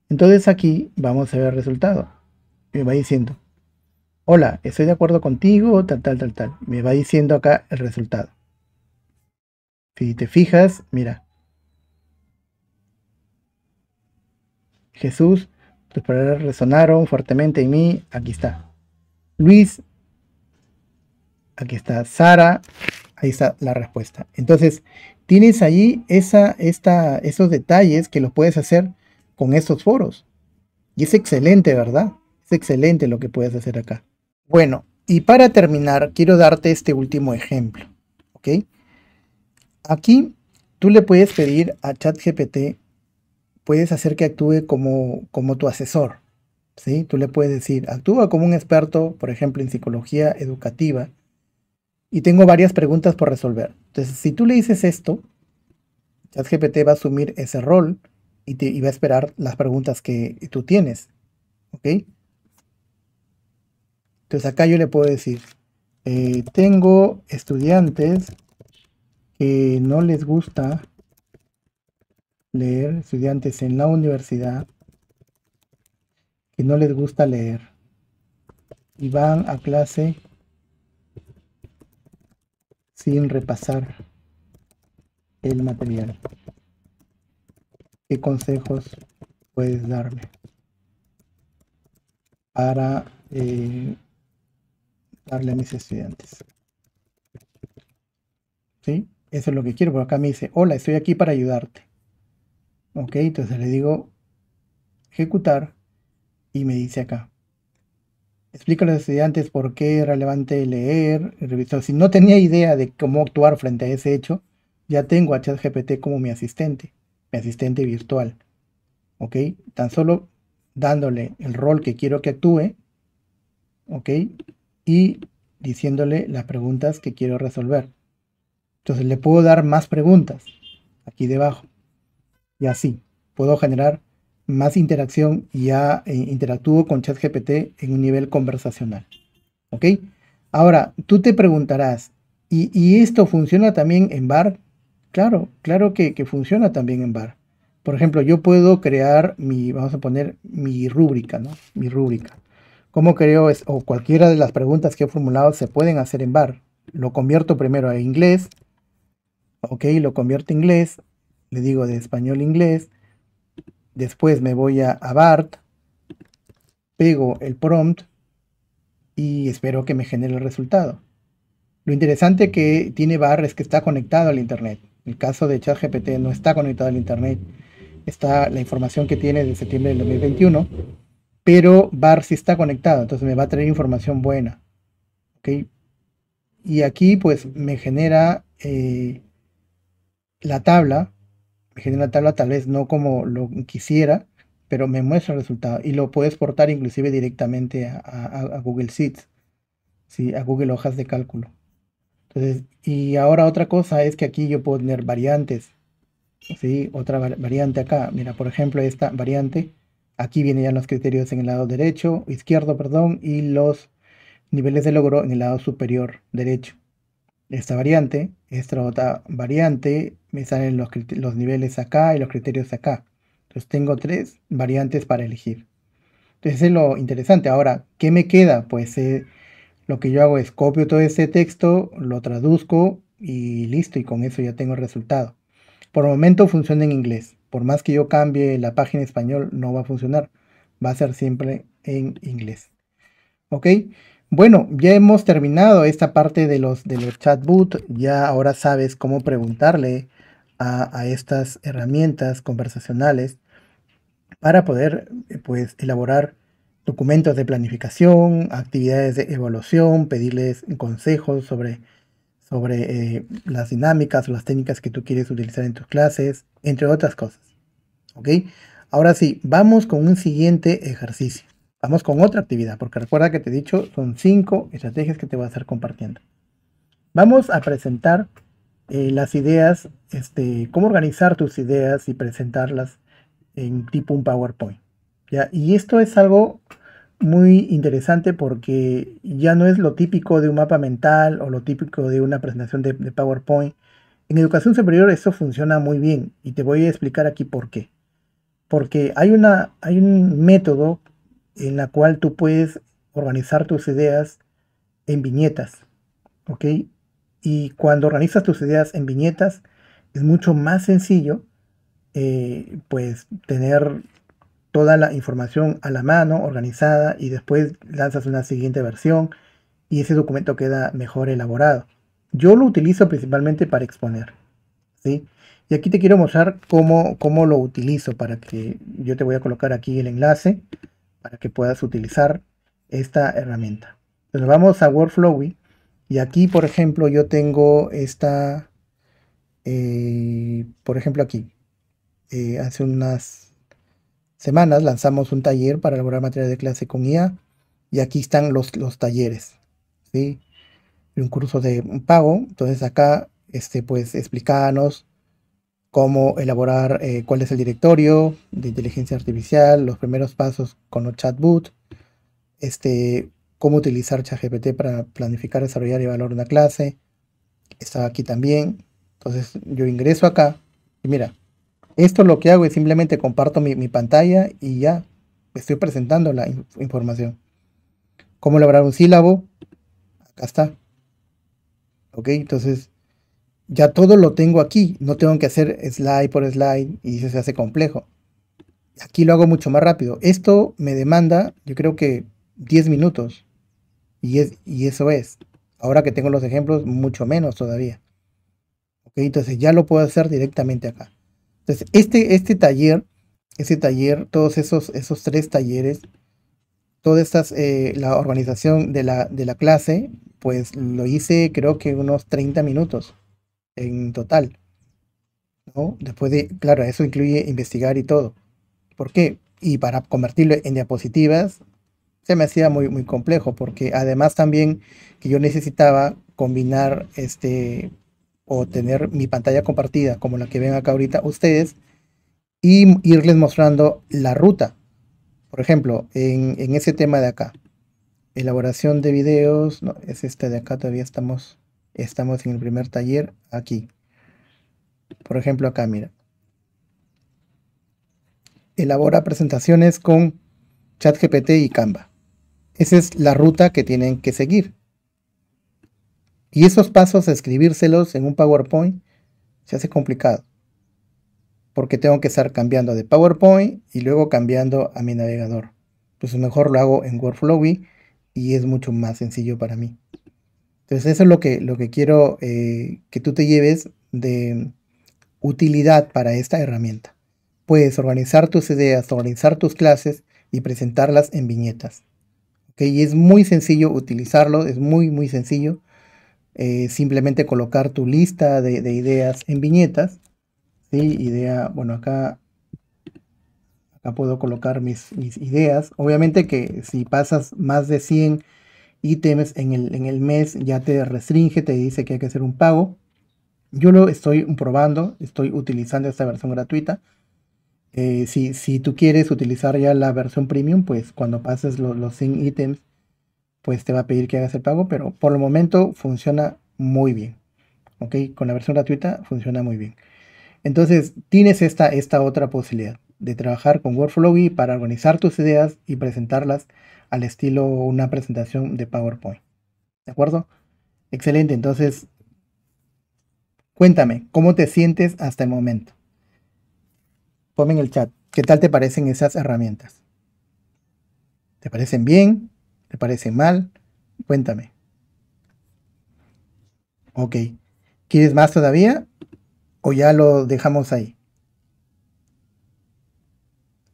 Entonces aquí vamos a ver el resultado. Me va diciendo, hola, estoy de acuerdo contigo, tal, tal, tal, tal. Me va diciendo acá el resultado. Si te fijas, mira. Jesús, tus palabras resonaron fuertemente en mí. Aquí está. Luis, aquí está. Sara, ahí está la respuesta. Entonces, tienes ahí esa, esos detalles que los puedes hacer con estos foros. Y es excelente, ¿verdad? Es excelente lo que puedes hacer acá. Bueno, y para terminar, quiero darte este último ejemplo. ¿Ok? Aquí tú le puedes pedir a ChatGPT, puedes hacer que actúe como, como tu asesor. ¿Sí? Tú le puedes decir, actúa como un experto, por ejemplo, en psicología educativa y tengo varias preguntas por resolver. Entonces, si tú le dices esto, ChatGPT va a asumir ese rol y, te, va a esperar las preguntas que tú tienes. ¿Ok? Entonces acá yo le puedo decir, eh, tengo estudiantes que no les gusta leer, estudiantes en la universidad que no les gusta leer y van a clase sin repasar el material. ¿Qué consejos puedes darme para eh, darle a mis estudiantes? ¿Sí? Eso es lo que quiero. Porque acá me dice, hola, estoy aquí para ayudarte. Ok, entonces le digo ejecutar y me dice acá, Explica a los estudiantes por qué es relevante leer, revisar. Si no tenía idea de cómo actuar frente a ese hecho, ya tengo a ChatGPT como mi asistente, mi asistente virtual. ¿Ok? Tan solo dándole el rol que quiero que actúe, ¿ok? Y diciéndole las preguntas que quiero resolver. Entonces le puedo dar más preguntas aquí debajo. Y así puedo generar más interacción ya eh, interactúo con ChatGPT en un nivel conversacional. ¿Ok? Ahora, tú te preguntarás, ¿y, esto funciona también en bar? Claro, claro que, funciona también en bar. Por ejemplo, yo puedo crear mi, vamos a poner mi rúbrica, ¿no? Mi rúbrica. ¿Cómo creo es, o cualquiera de las preguntas que he formulado se pueden hacer en bar? Lo convierto primero a inglés, ok, lo convierto a inglés, le digo de español a inglés, Después me voy a, BART, pego el prompt y espero que me genere el resultado. Lo interesante que tiene BART es que está conectado al Internet. En el caso de ChatGPT no está conectado al Internet. Está la información que tiene de septiembre del 2021, pero BART sí está conectado, entonces me va a traer información buena. Y aquí pues me genera eh, la tabla genera la tabla tal vez no como lo quisiera, pero me muestra el resultado y lo puedes exportar inclusive directamente a, Google Sheets, a Google Hojas de Cálculo. Entonces, y ahora otra cosa es que aquí yo puedo tener variantes, ¿sí? otra variante acá. Mira, por ejemplo, esta variante, aquí vienen ya los criterios en el lado derecho, izquierdo, perdón, y los niveles de logro en el lado superior derecho esta variante, esta otra variante, me salen los, los, niveles acá y los criterios acá. Entonces tengo tres variantes para elegir. Entonces es lo interesante. Ahora, ¿qué me queda? Pues eh, lo que yo hago es copio todo este texto, lo traduzco y listo, y con eso ya tengo el resultado. Por el momento funciona en inglés. Por más que yo cambie la página en español, no va a funcionar. Va a ser siempre en inglés. ¿Ok? Bueno, ya hemos terminado esta parte de los, de los chatbot. Ya ahora sabes cómo preguntarle a, estas herramientas conversacionales para poder pues, elaborar documentos de planificación, actividades de evaluación, pedirles consejos sobre, sobre eh, las dinámicas o las técnicas que tú quieres utilizar en tus clases, entre otras cosas. Ahora sí, vamos con un siguiente ejercicio. Vamos con otra actividad, porque recuerda que te he dicho, son cinco estrategias que te voy a estar compartiendo. Vamos a presentar eh, las ideas, este, cómo organizar tus ideas y presentarlas en tipo un PowerPoint. ¿ya? Y esto es algo muy interesante porque ya no es lo típico de un mapa mental o lo típico de una presentación de, de PowerPoint. En educación superior eso funciona muy bien y te voy a explicar aquí por qué. Porque hay, una, hay un método en la cual tú puedes organizar tus ideas en viñetas. ¿Ok? Y cuando organizas tus ideas en viñetas, es mucho más sencillo, eh, pues, tener toda la información a la mano, organizada, y después lanzas una siguiente versión y ese documento queda mejor elaborado. Yo lo utilizo principalmente para exponer. ¿sí? Y aquí te quiero mostrar cómo, cómo lo utilizo para que yo te voy a colocar aquí el enlace para que puedas utilizar esta herramienta. Entonces vamos a Workflowy y aquí, por ejemplo, yo tengo esta, eh, por ejemplo, aquí. Eh, hace unas semanas lanzamos un taller para elaborar material de clase con IA y aquí están los, los talleres. ¿sí? Un curso de pago. Entonces acá, este, pues explicarnos cómo elaborar eh, cuál es el directorio de inteligencia artificial, los primeros pasos con los chatbot, este, cómo utilizar ChatGPT para planificar, desarrollar y valorar una clase. Está aquí también. Entonces yo ingreso acá y mira, esto lo que hago es simplemente comparto mi, pantalla y ya estoy presentando la información. ¿Cómo elaborar un sílabo? Acá está. Ok, entonces ya todo lo tengo aquí, no tengo que hacer slide por slide y eso se hace complejo. Aquí lo hago mucho más rápido. Esto me demanda, yo creo que 10 minutos. Y, es, y eso es. Ahora que tengo los ejemplos, mucho menos todavía. Ok, entonces ya lo puedo hacer directamente acá. Entonces, este, este taller, ese taller, todos esos, esos tres talleres, toda estas, eh, la organización de la, de la clase, pues lo hice creo que unos 30 minutos en total. ¿no? Después de, claro, eso incluye investigar y todo. ¿Por qué? Y para convertirlo en diapositivas se me hacía muy, muy complejo, porque además también que yo necesitaba combinar este o tener mi pantalla compartida como la que ven acá ahorita ustedes y irles mostrando la ruta. Por ejemplo, en, en ese tema de acá, elaboración de videos, no, es este de acá, todavía estamos estamos en el primer taller aquí. Por ejemplo, acá, mira. Elabora presentaciones con ChatGPT y Canva. Esa es la ruta que tienen que seguir. Y esos pasos, escribírselos en un PowerPoint, se hace complicado. Porque tengo que estar cambiando de PowerPoint y luego cambiando a mi navegador. Pues mejor lo hago en Workflowy y es mucho más sencillo para mí. Entonces eso es lo que, lo que quiero eh, que tú te lleves de utilidad para esta herramienta. Puedes organizar tus ideas, organizar tus clases y presentarlas en viñetas. ¿Okay? Y es muy sencillo utilizarlo, es muy, muy sencillo. Eh, simplemente colocar tu lista de, ideas en viñetas. ¿sí? Idea, bueno, acá, acá puedo colocar mis, mis ideas. Obviamente que si pasas más de 100 ítems en el, mes ya te restringe, te dice que hay que hacer un pago. Yo lo estoy probando, estoy utilizando esta versión gratuita. Eh, si, tú quieres utilizar ya la versión premium, pues cuando pases los 100 ítems, pues te va a pedir que hagas el pago, pero por el momento funciona muy bien. ¿Ok? Con la versión gratuita funciona muy bien. Entonces, tienes esta, esta otra posibilidad de trabajar con Workflow y para organizar tus ideas y presentarlas al estilo una presentación de PowerPoint. ¿De acuerdo? Excelente, entonces cuéntame, ¿cómo te sientes hasta el momento? Ponme en el chat, ¿qué tal te parecen esas herramientas? ¿Te parecen bien? ¿Te parecen mal? Cuéntame. Ok, ¿quieres más todavía o ya lo dejamos ahí?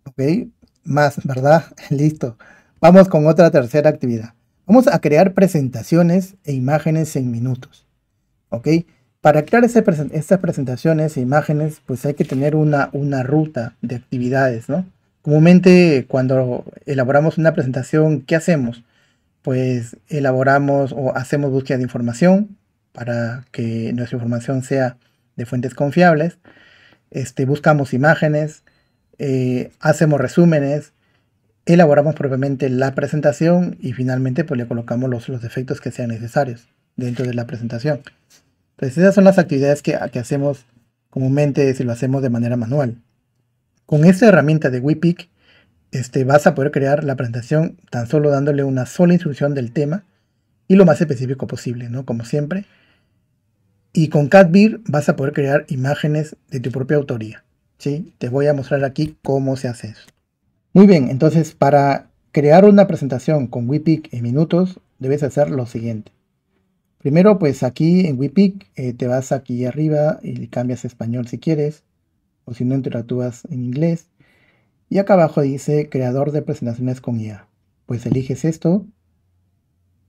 Ok, más, ¿verdad? Listo. Vamos con otra tercera actividad. Vamos a crear presentaciones e imágenes en minutos. ¿Ok? Para crear estas presentaciones e imágenes, pues hay que tener una, una ruta de actividades, ¿no? Comúnmente cuando elaboramos una presentación, ¿qué hacemos? Pues elaboramos o hacemos búsqueda de información para que nuestra información sea de fuentes confiables. Este, buscamos imágenes, eh, hacemos resúmenes, elaboramos propiamente la presentación y finalmente pues, le colocamos los, los efectos que sean necesarios dentro de la presentación. Entonces pues, esas son las actividades que, hacemos comúnmente si lo hacemos de manera manual. Con esta herramienta de WePick este, vas a poder crear la presentación tan solo dándole una sola instrucción del tema y lo más específico posible, ¿no? Como siempre. Y con CatBear vas a poder crear imágenes de tu propia autoría. ¿sí? Te voy a mostrar aquí cómo se hace eso. Muy bien, entonces para crear una presentación con WIPIC en minutos, debes hacer lo siguiente. Primero, pues aquí en WIPIC eh, te vas aquí arriba y cambias español si quieres, o si no interactúas en inglés. Y acá abajo dice creador de presentaciones con IA. Pues eliges esto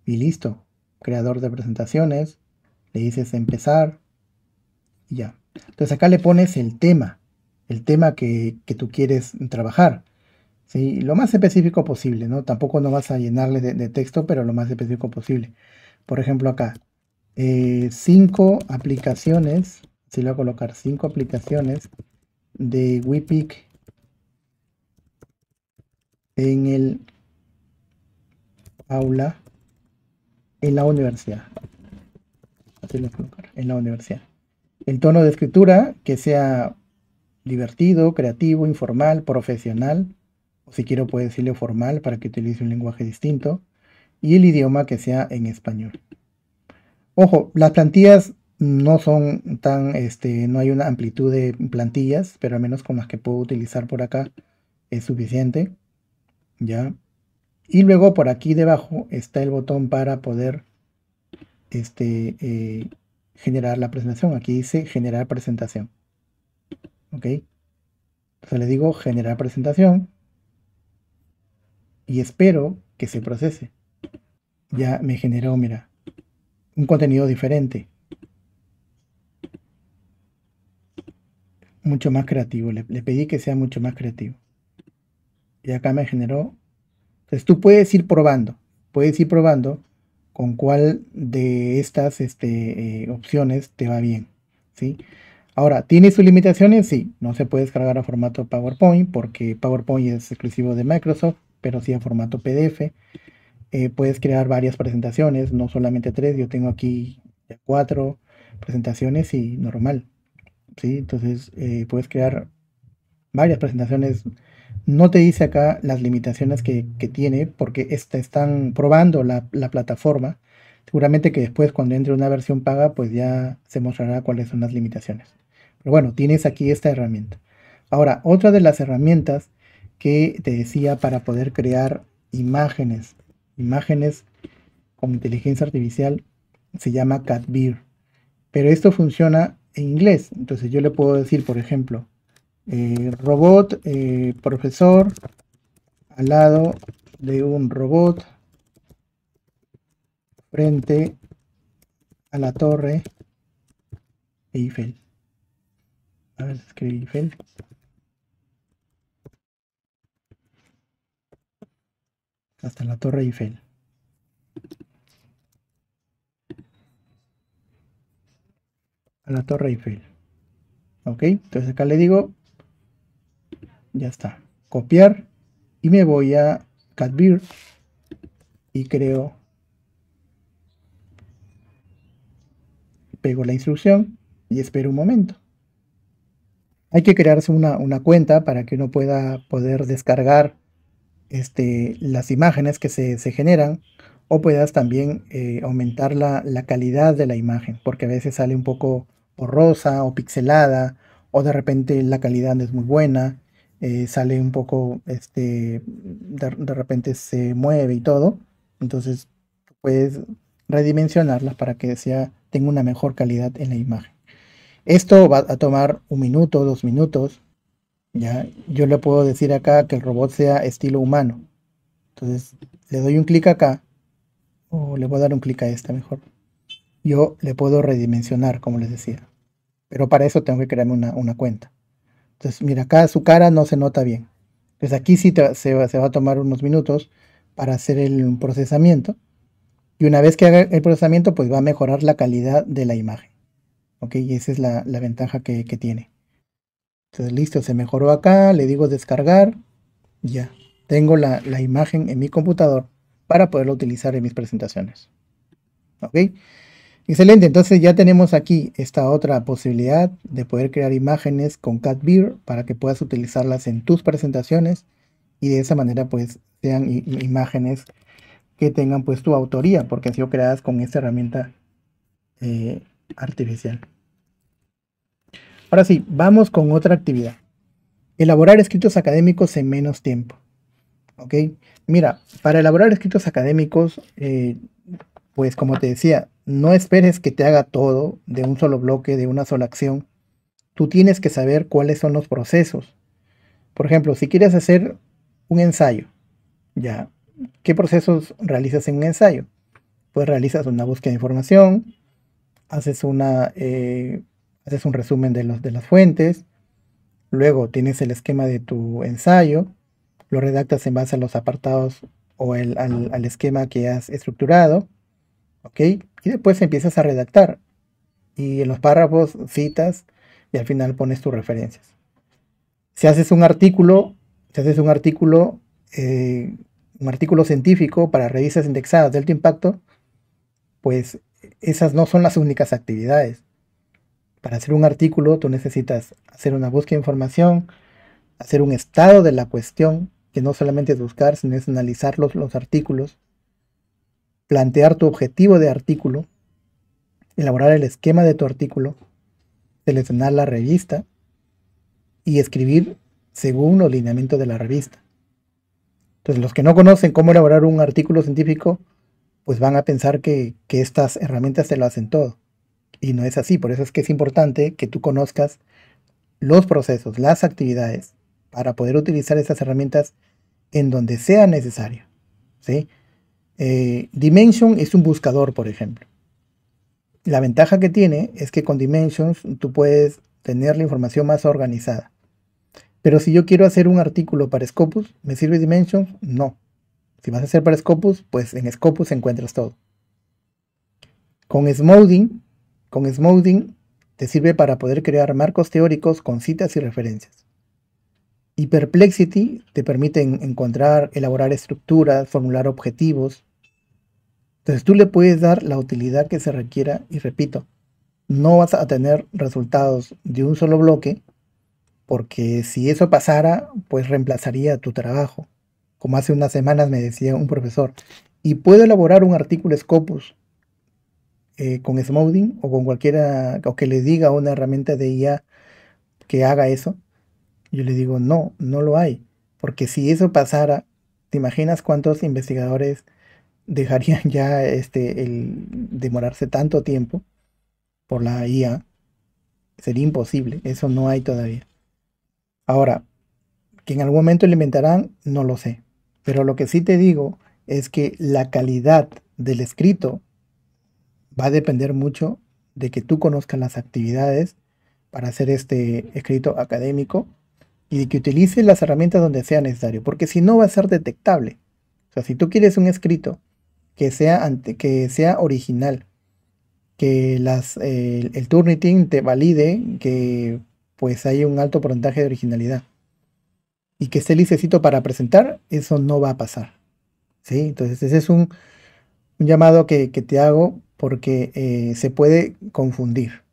y listo. Creador de presentaciones, le dices empezar y ya. Entonces acá le pones el tema, el tema que tú quieres trabajar. ¿sí? Lo más específico posible, ¿no? Tampoco no vas a llenarle de, texto, pero lo más específico posible. Por ejemplo, acá, eh, cinco aplicaciones, si lo voy a colocar, cinco aplicaciones de WIPIC en el aula en la universidad. Así voy a colocar, en la universidad. El tono de escritura que sea divertido, creativo, informal, profesional, o si quiero puedo decirle formal para que utilice un lenguaje distinto, y el idioma que sea en español. Ojo, las plantillas no son tan, este, no hay una amplitud de plantillas, pero al menos con las que puedo utilizar por acá es suficiente, ¿ya? Y luego por aquí debajo está el botón para poder este, eh, generar la presentación. Aquí dice generar presentación. ¿Ok? Entonces le digo generar presentación y espero que se procese. Ya me generó, mira, un contenido diferente. Mucho más creativo. Le, pedí que sea mucho más creativo. Y acá me generó. Entonces tú puedes ir probando. Puedes ir probando con cuál de estas este, eh, opciones te va bien. ¿sí? Ahora, ¿tiene sus limitaciones? Sí, no se puede descargar a formato PowerPoint porque PowerPoint es exclusivo de Microsoft pero sí en formato PDF. Eh, puedes crear varias presentaciones, no solamente tres. Yo tengo aquí cuatro presentaciones y normal. ¿sí? Entonces eh, puedes crear varias presentaciones. No te dice acá las limitaciones que, tiene porque están probando la, la plataforma. Seguramente que después cuando entre una versión paga pues ya se mostrará cuáles son las limitaciones. Pero bueno, tienes aquí esta herramienta. Ahora, otra de las herramientas que te decía para poder crear imágenes, imágenes con inteligencia artificial, se llama CatBeer. Pero esto funciona en inglés, entonces yo le puedo decir, por ejemplo, eh, robot, eh, profesor, al lado de un robot, frente a la torre Eiffel. A ver, si escribe Eiffel. hasta la Torre Eiffel. A la Torre Eiffel. Ok, entonces acá le digo, ya está, copiar y me voy a Catbeer y creo, pego la instrucción y espero un momento. Hay que crearse una, una cuenta para que uno pueda poder descargar este, las imágenes que se, generan o puedas también eh, aumentar la, calidad de la imagen, porque a veces sale un poco borrosa o pixelada, o de repente la calidad no es muy buena, eh, sale un poco, este, de, repente se mueve y todo. Entonces puedes redimensionarlas para que tenga una mejor calidad en la imagen. Esto va a tomar un minuto, dos minutos, ¿ya? Yo le puedo decir acá que el robot sea estilo humano. Entonces, le doy un clic acá, o le voy a dar un clic a esta mejor. Yo le puedo redimensionar, como les decía. Pero para eso tengo que crearme una, cuenta. Entonces, mira, acá su cara no se nota bien. Entonces, aquí sí se, se va a tomar unos minutos para hacer el procesamiento. Y una vez que haga el procesamiento, pues va a mejorar la calidad de la imagen. ¿Ok? Y esa es la, ventaja que tiene. Entonces, listo, se mejoró acá, le digo descargar, ya. Tengo la, imagen en mi computador para poderla utilizar en mis presentaciones. ¿Ok? Excelente, entonces ya tenemos aquí esta otra posibilidad de poder crear imágenes con CatBeer para que puedas utilizarlas en tus presentaciones y de esa manera pues sean imágenes que tengan pues tu autoría porque han sido creadas con esta herramienta eh, artificial. Ahora sí, vamos con otra actividad. Elaborar escritos académicos en menos tiempo. ¿Ok? Mira, para elaborar escritos académicos, eh, pues como te decía, no esperes que te haga todo de un solo bloque, de una sola acción. Tú tienes que saber cuáles son los procesos. Por ejemplo, si quieres hacer un ensayo, ya, ¿qué procesos realizas en un ensayo? Pues realizas una búsqueda de información, haces una eh, haces un resumen de, los, de las fuentes, luego tienes el esquema de tu ensayo, lo redactas en base a los apartados o al, esquema que has estructurado, ¿ok? Y después empiezas a redactar. Y en los párrafos citas y al final pones tus referencias. Si haces un artículo, si haces un artículo, eh, un artículo científico para revistas indexadas de alto impacto, pues esas no son las únicas actividades. Para hacer un artículo tú necesitas hacer una búsqueda de información, hacer un estado de la cuestión, que no solamente es buscar, sino es analizar los, artículos, plantear tu objetivo de artículo, elaborar el esquema de tu artículo, seleccionar la revista y escribir según los lineamientos de la revista. Entonces, los que no conocen cómo elaborar un artículo científico, pues van a pensar que, que estas herramientas te lo hacen todo. Y no es así, por eso es que es importante que tú conozcas los procesos, las actividades, para poder utilizar esas herramientas en donde sea necesario. ¿sí? Eh, Dimension es un buscador, por ejemplo. La ventaja que tiene es que con Dimensions tú puedes tener la información más organizada. Pero si yo quiero hacer un artículo para Scopus, ¿me sirve Dimensions? No. Si vas a hacer para Scopus, pues en Scopus encuentras todo. Con Smoding con Smoothing te sirve para poder crear marcos teóricos con citas y referencias. Y Perplexity te permite encontrar, elaborar estructuras, formular objetivos. Entonces tú le puedes dar la utilidad que se requiera y repito, no vas a tener resultados de un solo bloque porque si eso pasara, pues reemplazaría tu trabajo. Como hace unas semanas me decía un profesor, y puedo elaborar un artículo Scopus eh, con Smoding o con cualquiera, o que le diga una herramienta de IA que haga eso, yo le digo, no, no lo hay. Porque si eso pasara, ¿te imaginas cuántos investigadores dejarían ya este, el demorarse tanto tiempo por la IA? Sería imposible, eso no hay todavía. Ahora, que en algún momento lo inventarán, no lo sé. Pero lo que sí te digo es que la calidad del escrito va a depender mucho de que tú conozcas las actividades para hacer este escrito académico y de que utilices las herramientas donde sea necesario, porque si no va a ser detectable. O sea, si tú quieres un escrito que sea, que sea original, que el, Turnitin te valide que pues hay un alto porcentaje de originalidad y que esté licecito para presentar, eso no va a pasar. ¿sí? Entonces ese es un, llamado que, te hago porque eh, se puede confundir.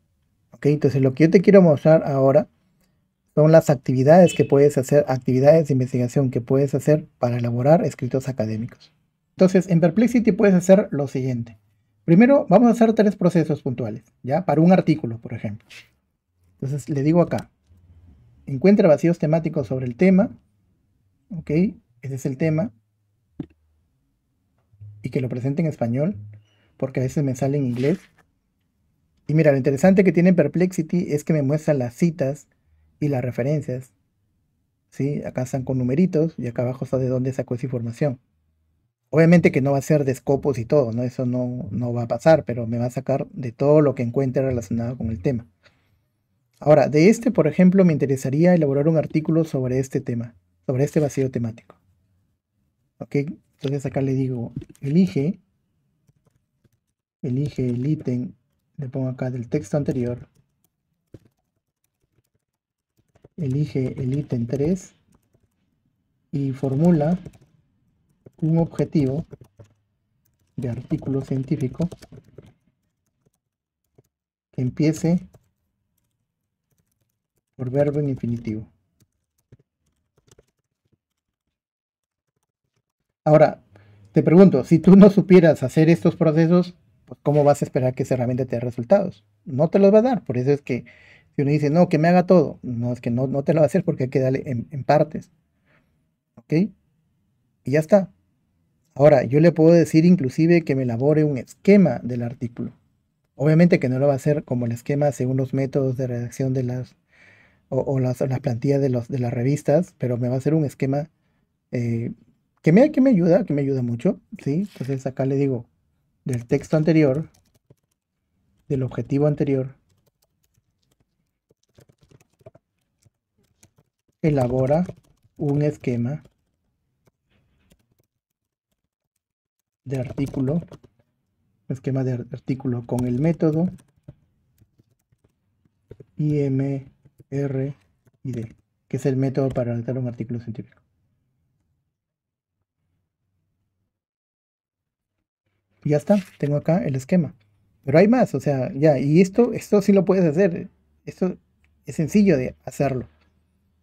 ¿ok? Entonces lo que yo te quiero mostrar ahora son las actividades que puedes hacer, actividades de investigación que puedes hacer para elaborar escritos académicos. Entonces en Perplexity puedes hacer lo siguiente. Primero vamos a hacer tres procesos puntuales, ¿ya? Para un artículo, por ejemplo. Entonces le digo acá, encuentra vacíos temáticos sobre el tema, ¿ok? Ese es el tema. Y que lo presente en español porque a veces me sale en inglés. Y mira, lo interesante que tiene Perplexity es que me muestra las citas y las referencias. ¿Sí? Acá están con numeritos y acá abajo está de dónde sacó esa información. Obviamente que no va a ser de escopos y todo, ¿no? Eso no, no va a pasar, pero me va a sacar de todo lo que encuentre relacionado con el tema. Ahora, de este, por ejemplo, me interesaría elaborar un artículo sobre este tema, sobre este vacío temático. ¿Ok? Entonces acá le digo, elige elige el ítem, le pongo acá del texto anterior, elige el ítem 3 y formula un objetivo de artículo científico que empiece por verbo en infinitivo. Ahora, te pregunto, si tú no supieras hacer estos procesos, pues, ¿cómo vas a esperar que esa herramienta te dé resultados? No te los va a dar, por eso es que si uno dice, no, que me haga todo, no, es que no, no te lo va a hacer porque hay que darle en, partes. ¿Ok? Y ya está. Ahora, yo le puedo decir inclusive que me elabore un esquema del artículo. Obviamente que no lo va a hacer como el esquema según los métodos de redacción de las o, las, plantillas de, de las revistas, pero me va a hacer un esquema eh, que, me, que me ayuda, que me ayuda mucho, ¿sí? Entonces acá le digo, del texto anterior, del objetivo anterior, elabora un esquema de artículo, esquema de artículo con el método IMRID, que es el método para realizar un artículo científico. ya está, tengo acá el esquema. Pero hay más, o sea, ya, y esto, esto sí lo puedes hacer, esto es sencillo de hacerlo,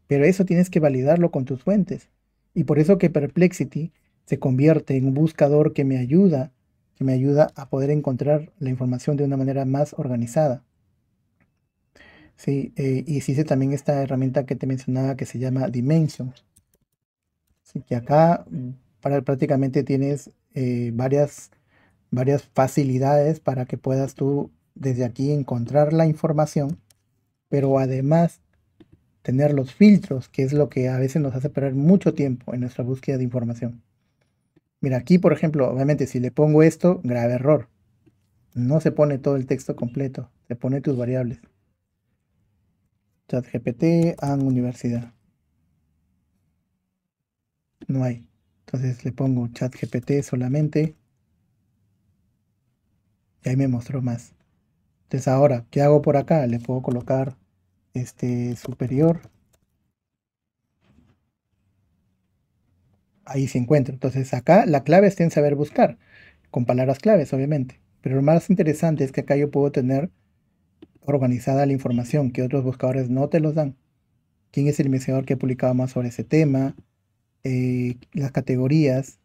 pero eso tienes que validarlo con tus fuentes. Y por eso que Perplexity se convierte en un buscador que me ayuda, que me ayuda a poder encontrar la información de una manera más organizada. Sí, eh, y existe también esta herramienta que te mencionaba que se llama dimension Así que acá mm, para, prácticamente tienes eh, varias varias facilidades para que puedas tú desde aquí encontrar la información, pero además tener los filtros, que es lo que a veces nos hace perder mucho tiempo en nuestra búsqueda de información. Mira, aquí por ejemplo, obviamente si le pongo esto, grave error. No se pone todo el texto completo, se pone tus variables. ChatGPT, and Universidad. No hay. Entonces le pongo ChatGPT solamente ahí me mostró más. Entonces ahora, ¿qué hago por acá? Le puedo colocar este superior. Ahí se encuentra. Entonces acá la clave está en saber buscar, con palabras claves, obviamente. Pero lo más interesante es que acá yo puedo tener organizada la información que otros buscadores no te los dan. ¿Quién es el investigador que ha publicado más sobre ese tema? Eh, las categorías,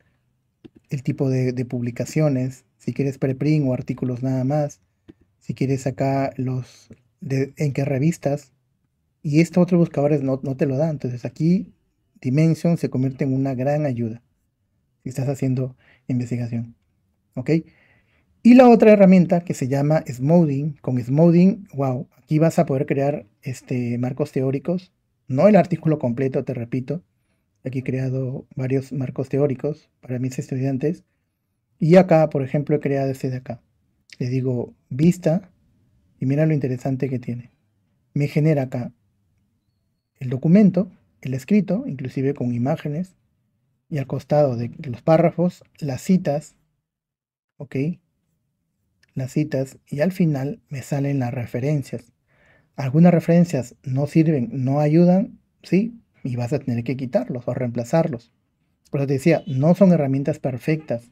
el tipo de publicaciones, si quieres preprint o artículos nada más, si quieres acá los de, en qué revistas. Y estos otros buscadores no, no te lo dan. Entonces aquí Dimension se convierte en una gran ayuda si estás haciendo investigación. Y la otra herramienta que se llama Smoding, Con Smoding, wow, aquí vas a poder crear este, marcos teóricos. No el artículo completo, te repito. Aquí he creado varios marcos teóricos para mis estudiantes. Y acá, por ejemplo, he creado este de acá. Le digo vista y mira lo interesante que tiene. Me genera acá el documento, el escrito, inclusive con imágenes, y al costado de los párrafos, las citas, ¿ok? Las citas, y al final me salen las referencias. Algunas referencias no sirven, no ayudan, ¿sí? Y vas a tener que quitarlos o reemplazarlos. Pero te decía, no son herramientas perfectas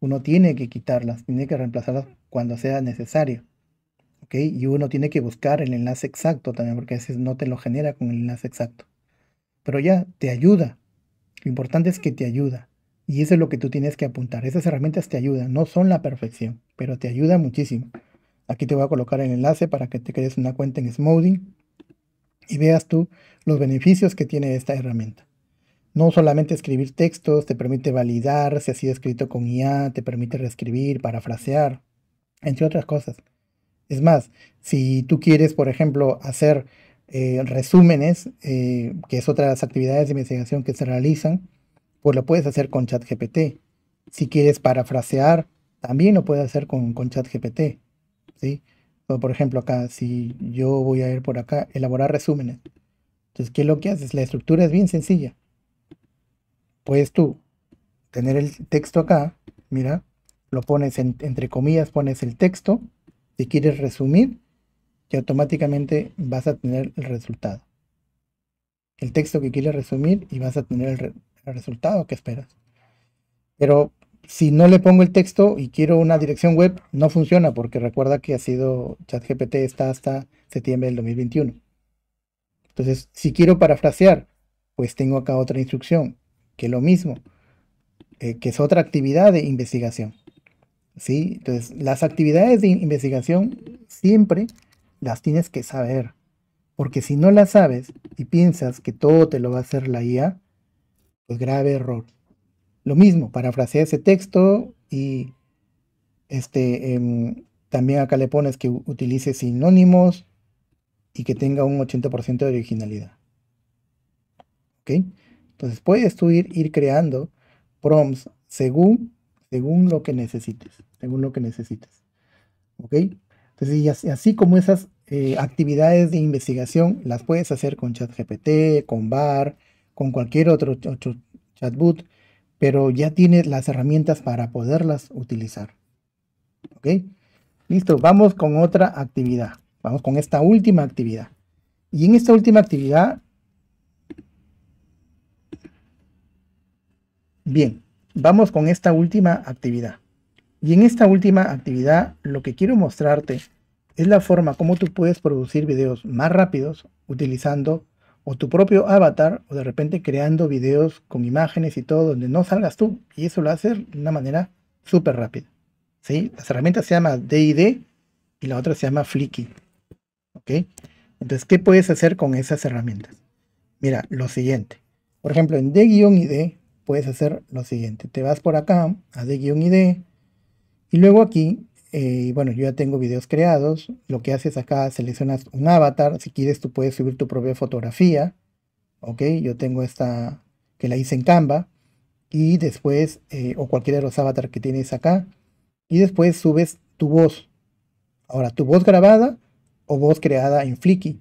uno tiene que quitarlas, tiene que reemplazarlas cuando sea necesario. ¿ok? Y uno tiene que buscar el enlace exacto también, porque a veces no te lo genera con el enlace exacto. Pero ya, te ayuda. Lo importante es que te ayuda. Y eso es lo que tú tienes que apuntar. Esas herramientas te ayudan, no son la perfección, pero te ayuda muchísimo. Aquí te voy a colocar el enlace para que te crees una cuenta en Smoding. y veas tú los beneficios que tiene esta herramienta no solamente escribir textos, te permite validar si ha sido escrito con IA, te permite reescribir, parafrasear, entre otras cosas. Es más, si tú quieres, por ejemplo, hacer eh, resúmenes, eh, que es otra de las actividades de investigación que se realizan, pues lo puedes hacer con ChatGPT. Si quieres parafrasear, también lo puedes hacer con, ChatGPT. ¿sí? por ejemplo, acá, si yo voy a ir por acá, elaborar resúmenes. Entonces, ¿qué es lo que haces? La estructura es bien sencilla puedes tú tener el texto acá, mira, lo pones entre comillas, pones el texto, si quieres resumir, y automáticamente vas a tener el resultado. El texto que quieres resumir y vas a tener el, el resultado que esperas. Pero si no le pongo el texto y quiero una dirección web, no funciona porque recuerda que ha sido ChatGPT está hasta septiembre del 2021. Entonces, si quiero parafrasear, pues tengo acá otra instrucción que lo mismo, eh, que es otra actividad de investigación. ¿sí? Entonces, las actividades de investigación siempre las tienes que saber, porque si no las sabes y piensas que todo te lo va a hacer la IA, pues grave error. Lo mismo, parafrasear ese texto y este, em, también acá le pones que utilice sinónimos y que tenga un 80% de originalidad. ¿Ok? Entonces puedes tú ir, creando prompts según, lo que necesites, según lo que necesites. ¿Ok? Entonces, así, como esas eh, actividades de investigación las puedes hacer con ChatGPT, con BAR, con cualquier otro, otro chatbot, pero ya tienes las herramientas para poderlas utilizar. ¿Ok? Listo, vamos con otra actividad. Vamos con esta última actividad. Y en esta última actividad Bien, vamos con esta última actividad. Y en esta última actividad lo que quiero mostrarte es la forma como tú puedes producir videos más rápidos utilizando o tu propio avatar o de repente creando videos con imágenes y todo donde no salgas tú y eso lo haces de una manera súper rápida. ¿sí? Las herramientas se llaman DID y la otra se llama Flicky. ¿ok? Entonces, ¿qué puedes hacer con esas herramientas? Mira, lo siguiente. Por ejemplo, en D-ID puedes hacer lo siguiente. Te vas por acá, a de guión ID, y luego aquí, eh, bueno, yo ya tengo videos creados, lo que haces acá, seleccionas un avatar, si quieres tú puedes subir tu propia fotografía, ok, yo tengo esta que la hice en Canva, y después, eh, o cualquiera de los avatars que tienes acá, y después subes tu voz. Ahora, tu voz grabada o voz creada en Flicky,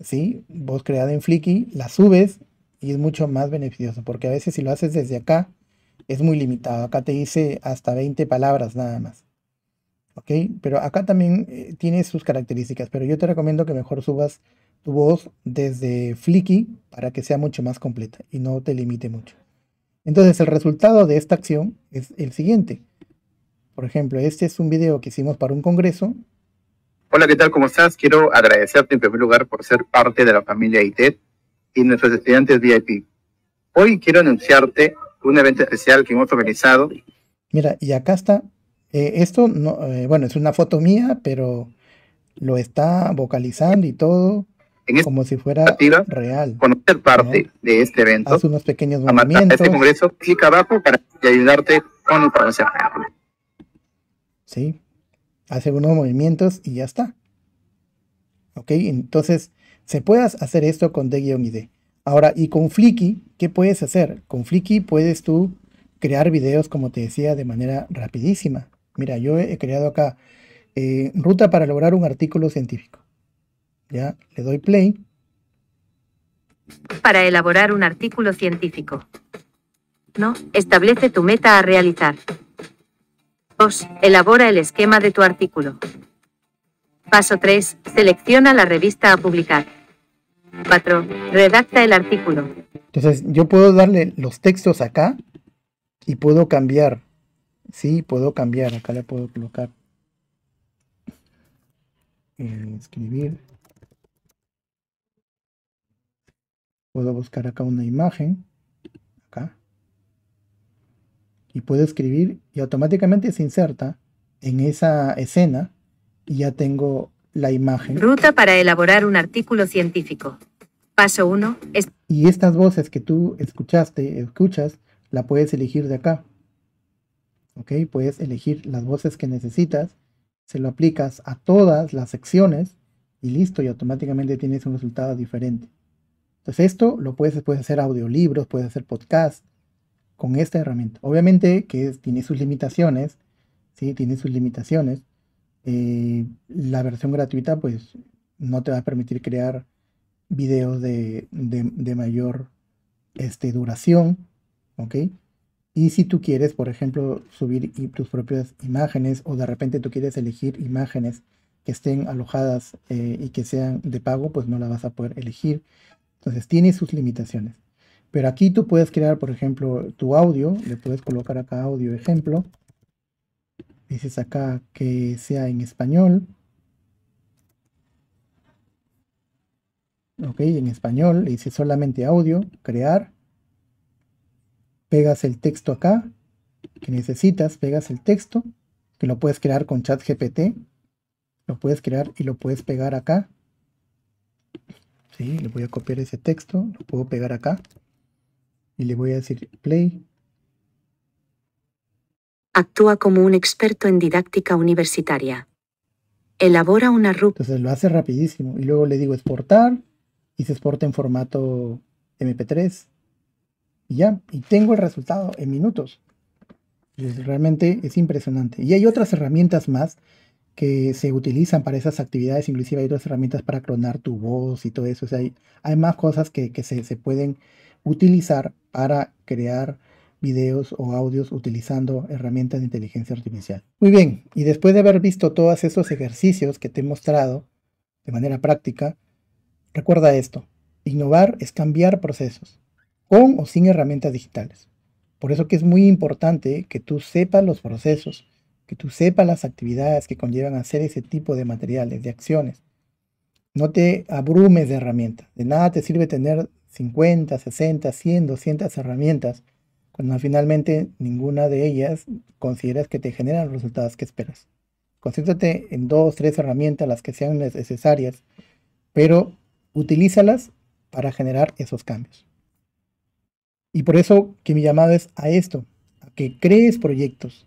¿sí? Voz creada en Flicky, la subes y es mucho más beneficioso, porque a veces si lo haces desde acá, es muy limitado. Acá te dice hasta 20 palabras nada más. ¿Ok? Pero acá también eh, tiene sus características, pero yo te recomiendo que mejor subas tu voz desde Flicky para que sea mucho más completa y no te limite mucho. Entonces, el resultado de esta acción es el siguiente. Por ejemplo, este es un video que hicimos para un congreso. Hola, ¿qué tal? ¿Cómo estás? Quiero agradecerte en primer lugar por ser parte de la familia ITED y nuestros estudiantes VIP. Hoy quiero anunciarte un evento especial que hemos organizado. Mira, y acá está. Eh, esto, no, eh, bueno, es una foto mía, pero lo está vocalizando y todo este como si fuera real. Conocer parte de este evento. Haz unos pequeños este movimientos. Este congreso, clic abajo para ayudarte con Sí, hace unos movimientos y ya está. Ok, entonces se puedas hacer esto con D-ID. Ahora, y con Flicky, ¿qué puedes hacer? Con Flicky puedes tú crear videos, como te decía, de manera rapidísima. Mira, yo he creado acá eh, ruta para lograr un artículo científico. Ya, le doy play. Para elaborar un artículo científico. No, establece tu meta a realizar. 2. Elabora el esquema de tu artículo. Paso 3. Selecciona la revista a publicar. 4. Redacta el artículo. Entonces, yo puedo darle los textos acá y puedo cambiar. Sí, puedo cambiar. Acá le puedo colocar. Eh, escribir. Puedo buscar acá una imagen. Acá. Y puedo escribir y automáticamente se inserta en esa escena y ya tengo la imagen. Ruta para elaborar un artículo científico. Paso 1. Y estas voces que tú escuchaste, escuchas, la puedes elegir de acá. ¿Ok? Puedes elegir las voces que necesitas, se lo aplicas a todas las secciones y listo, y automáticamente tienes un resultado diferente. Entonces esto lo puedes, puedes hacer audiolibros, puedes hacer podcast con esta herramienta. Obviamente que tiene sus limitaciones, ¿sí? Tiene sus limitaciones. Eh, la versión gratuita pues no te va a permitir crear videos de, mayor este, duración, ¿ok? Y si tú quieres, por ejemplo, subir tus propias imágenes o de repente tú quieres elegir imágenes que estén alojadas eh, y que sean de pago, pues no la vas a poder elegir. Entonces tiene sus limitaciones. Pero aquí tú puedes crear, por ejemplo, tu audio. Le puedes colocar acá audio ejemplo. Dices acá que sea en español. ok, en español, le dice solamente audio, crear, pegas el texto acá, que necesitas, pegas el texto, que lo puedes crear con chat GPT, lo puedes crear y lo puedes pegar acá. Sí, le voy a copiar ese texto, lo puedo pegar acá y le voy a decir play. Actúa como un experto en didáctica universitaria. Elabora una ruta. Entonces lo hace rapidísimo y luego le digo exportar y se exporta en formato MP3 y ya, y tengo el resultado en minutos. realmente es impresionante. Y hay otras herramientas más que se utilizan para esas actividades, inclusive hay otras herramientas para clonar tu voz y todo eso. hay, más cosas que, se, se, pueden utilizar para crear videos o audios utilizando herramientas de inteligencia artificial. Muy bien, y después de haber visto todos esos ejercicios que te he mostrado de manera práctica, Recuerda esto, innovar es cambiar procesos, con o sin herramientas digitales. Por eso que es muy importante que tú sepas los procesos, que tú sepas las actividades que conllevan hacer ese tipo de materiales, de acciones. No te abrumes de herramientas. De nada te sirve tener 50, 60, 100, 200 herramientas cuando finalmente ninguna de ellas consideras que te generan los resultados que esperas. Concéntrate en dos, tres herramientas, las que sean necesarias, pero utilízalas para generar esos cambios. Y por eso que mi llamado es a esto, a que crees proyectos,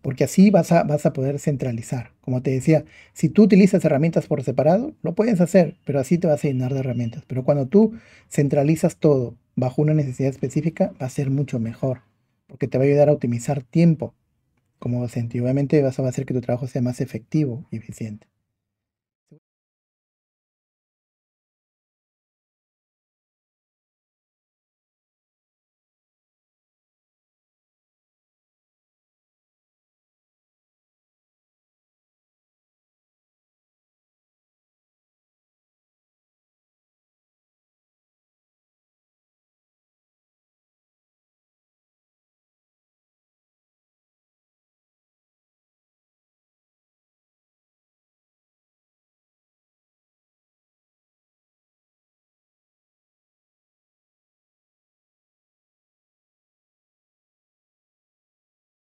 porque así vas a, vas a poder centralizar. Como te decía, si tú utilizas herramientas por separado, lo puedes hacer, pero así te vas a llenar de herramientas. Pero cuando tú centralizas todo bajo una necesidad específica, va a ser mucho mejor, porque te va a ayudar a optimizar tiempo como docente y obviamente vas a hacer que tu trabajo sea más efectivo y eficiente.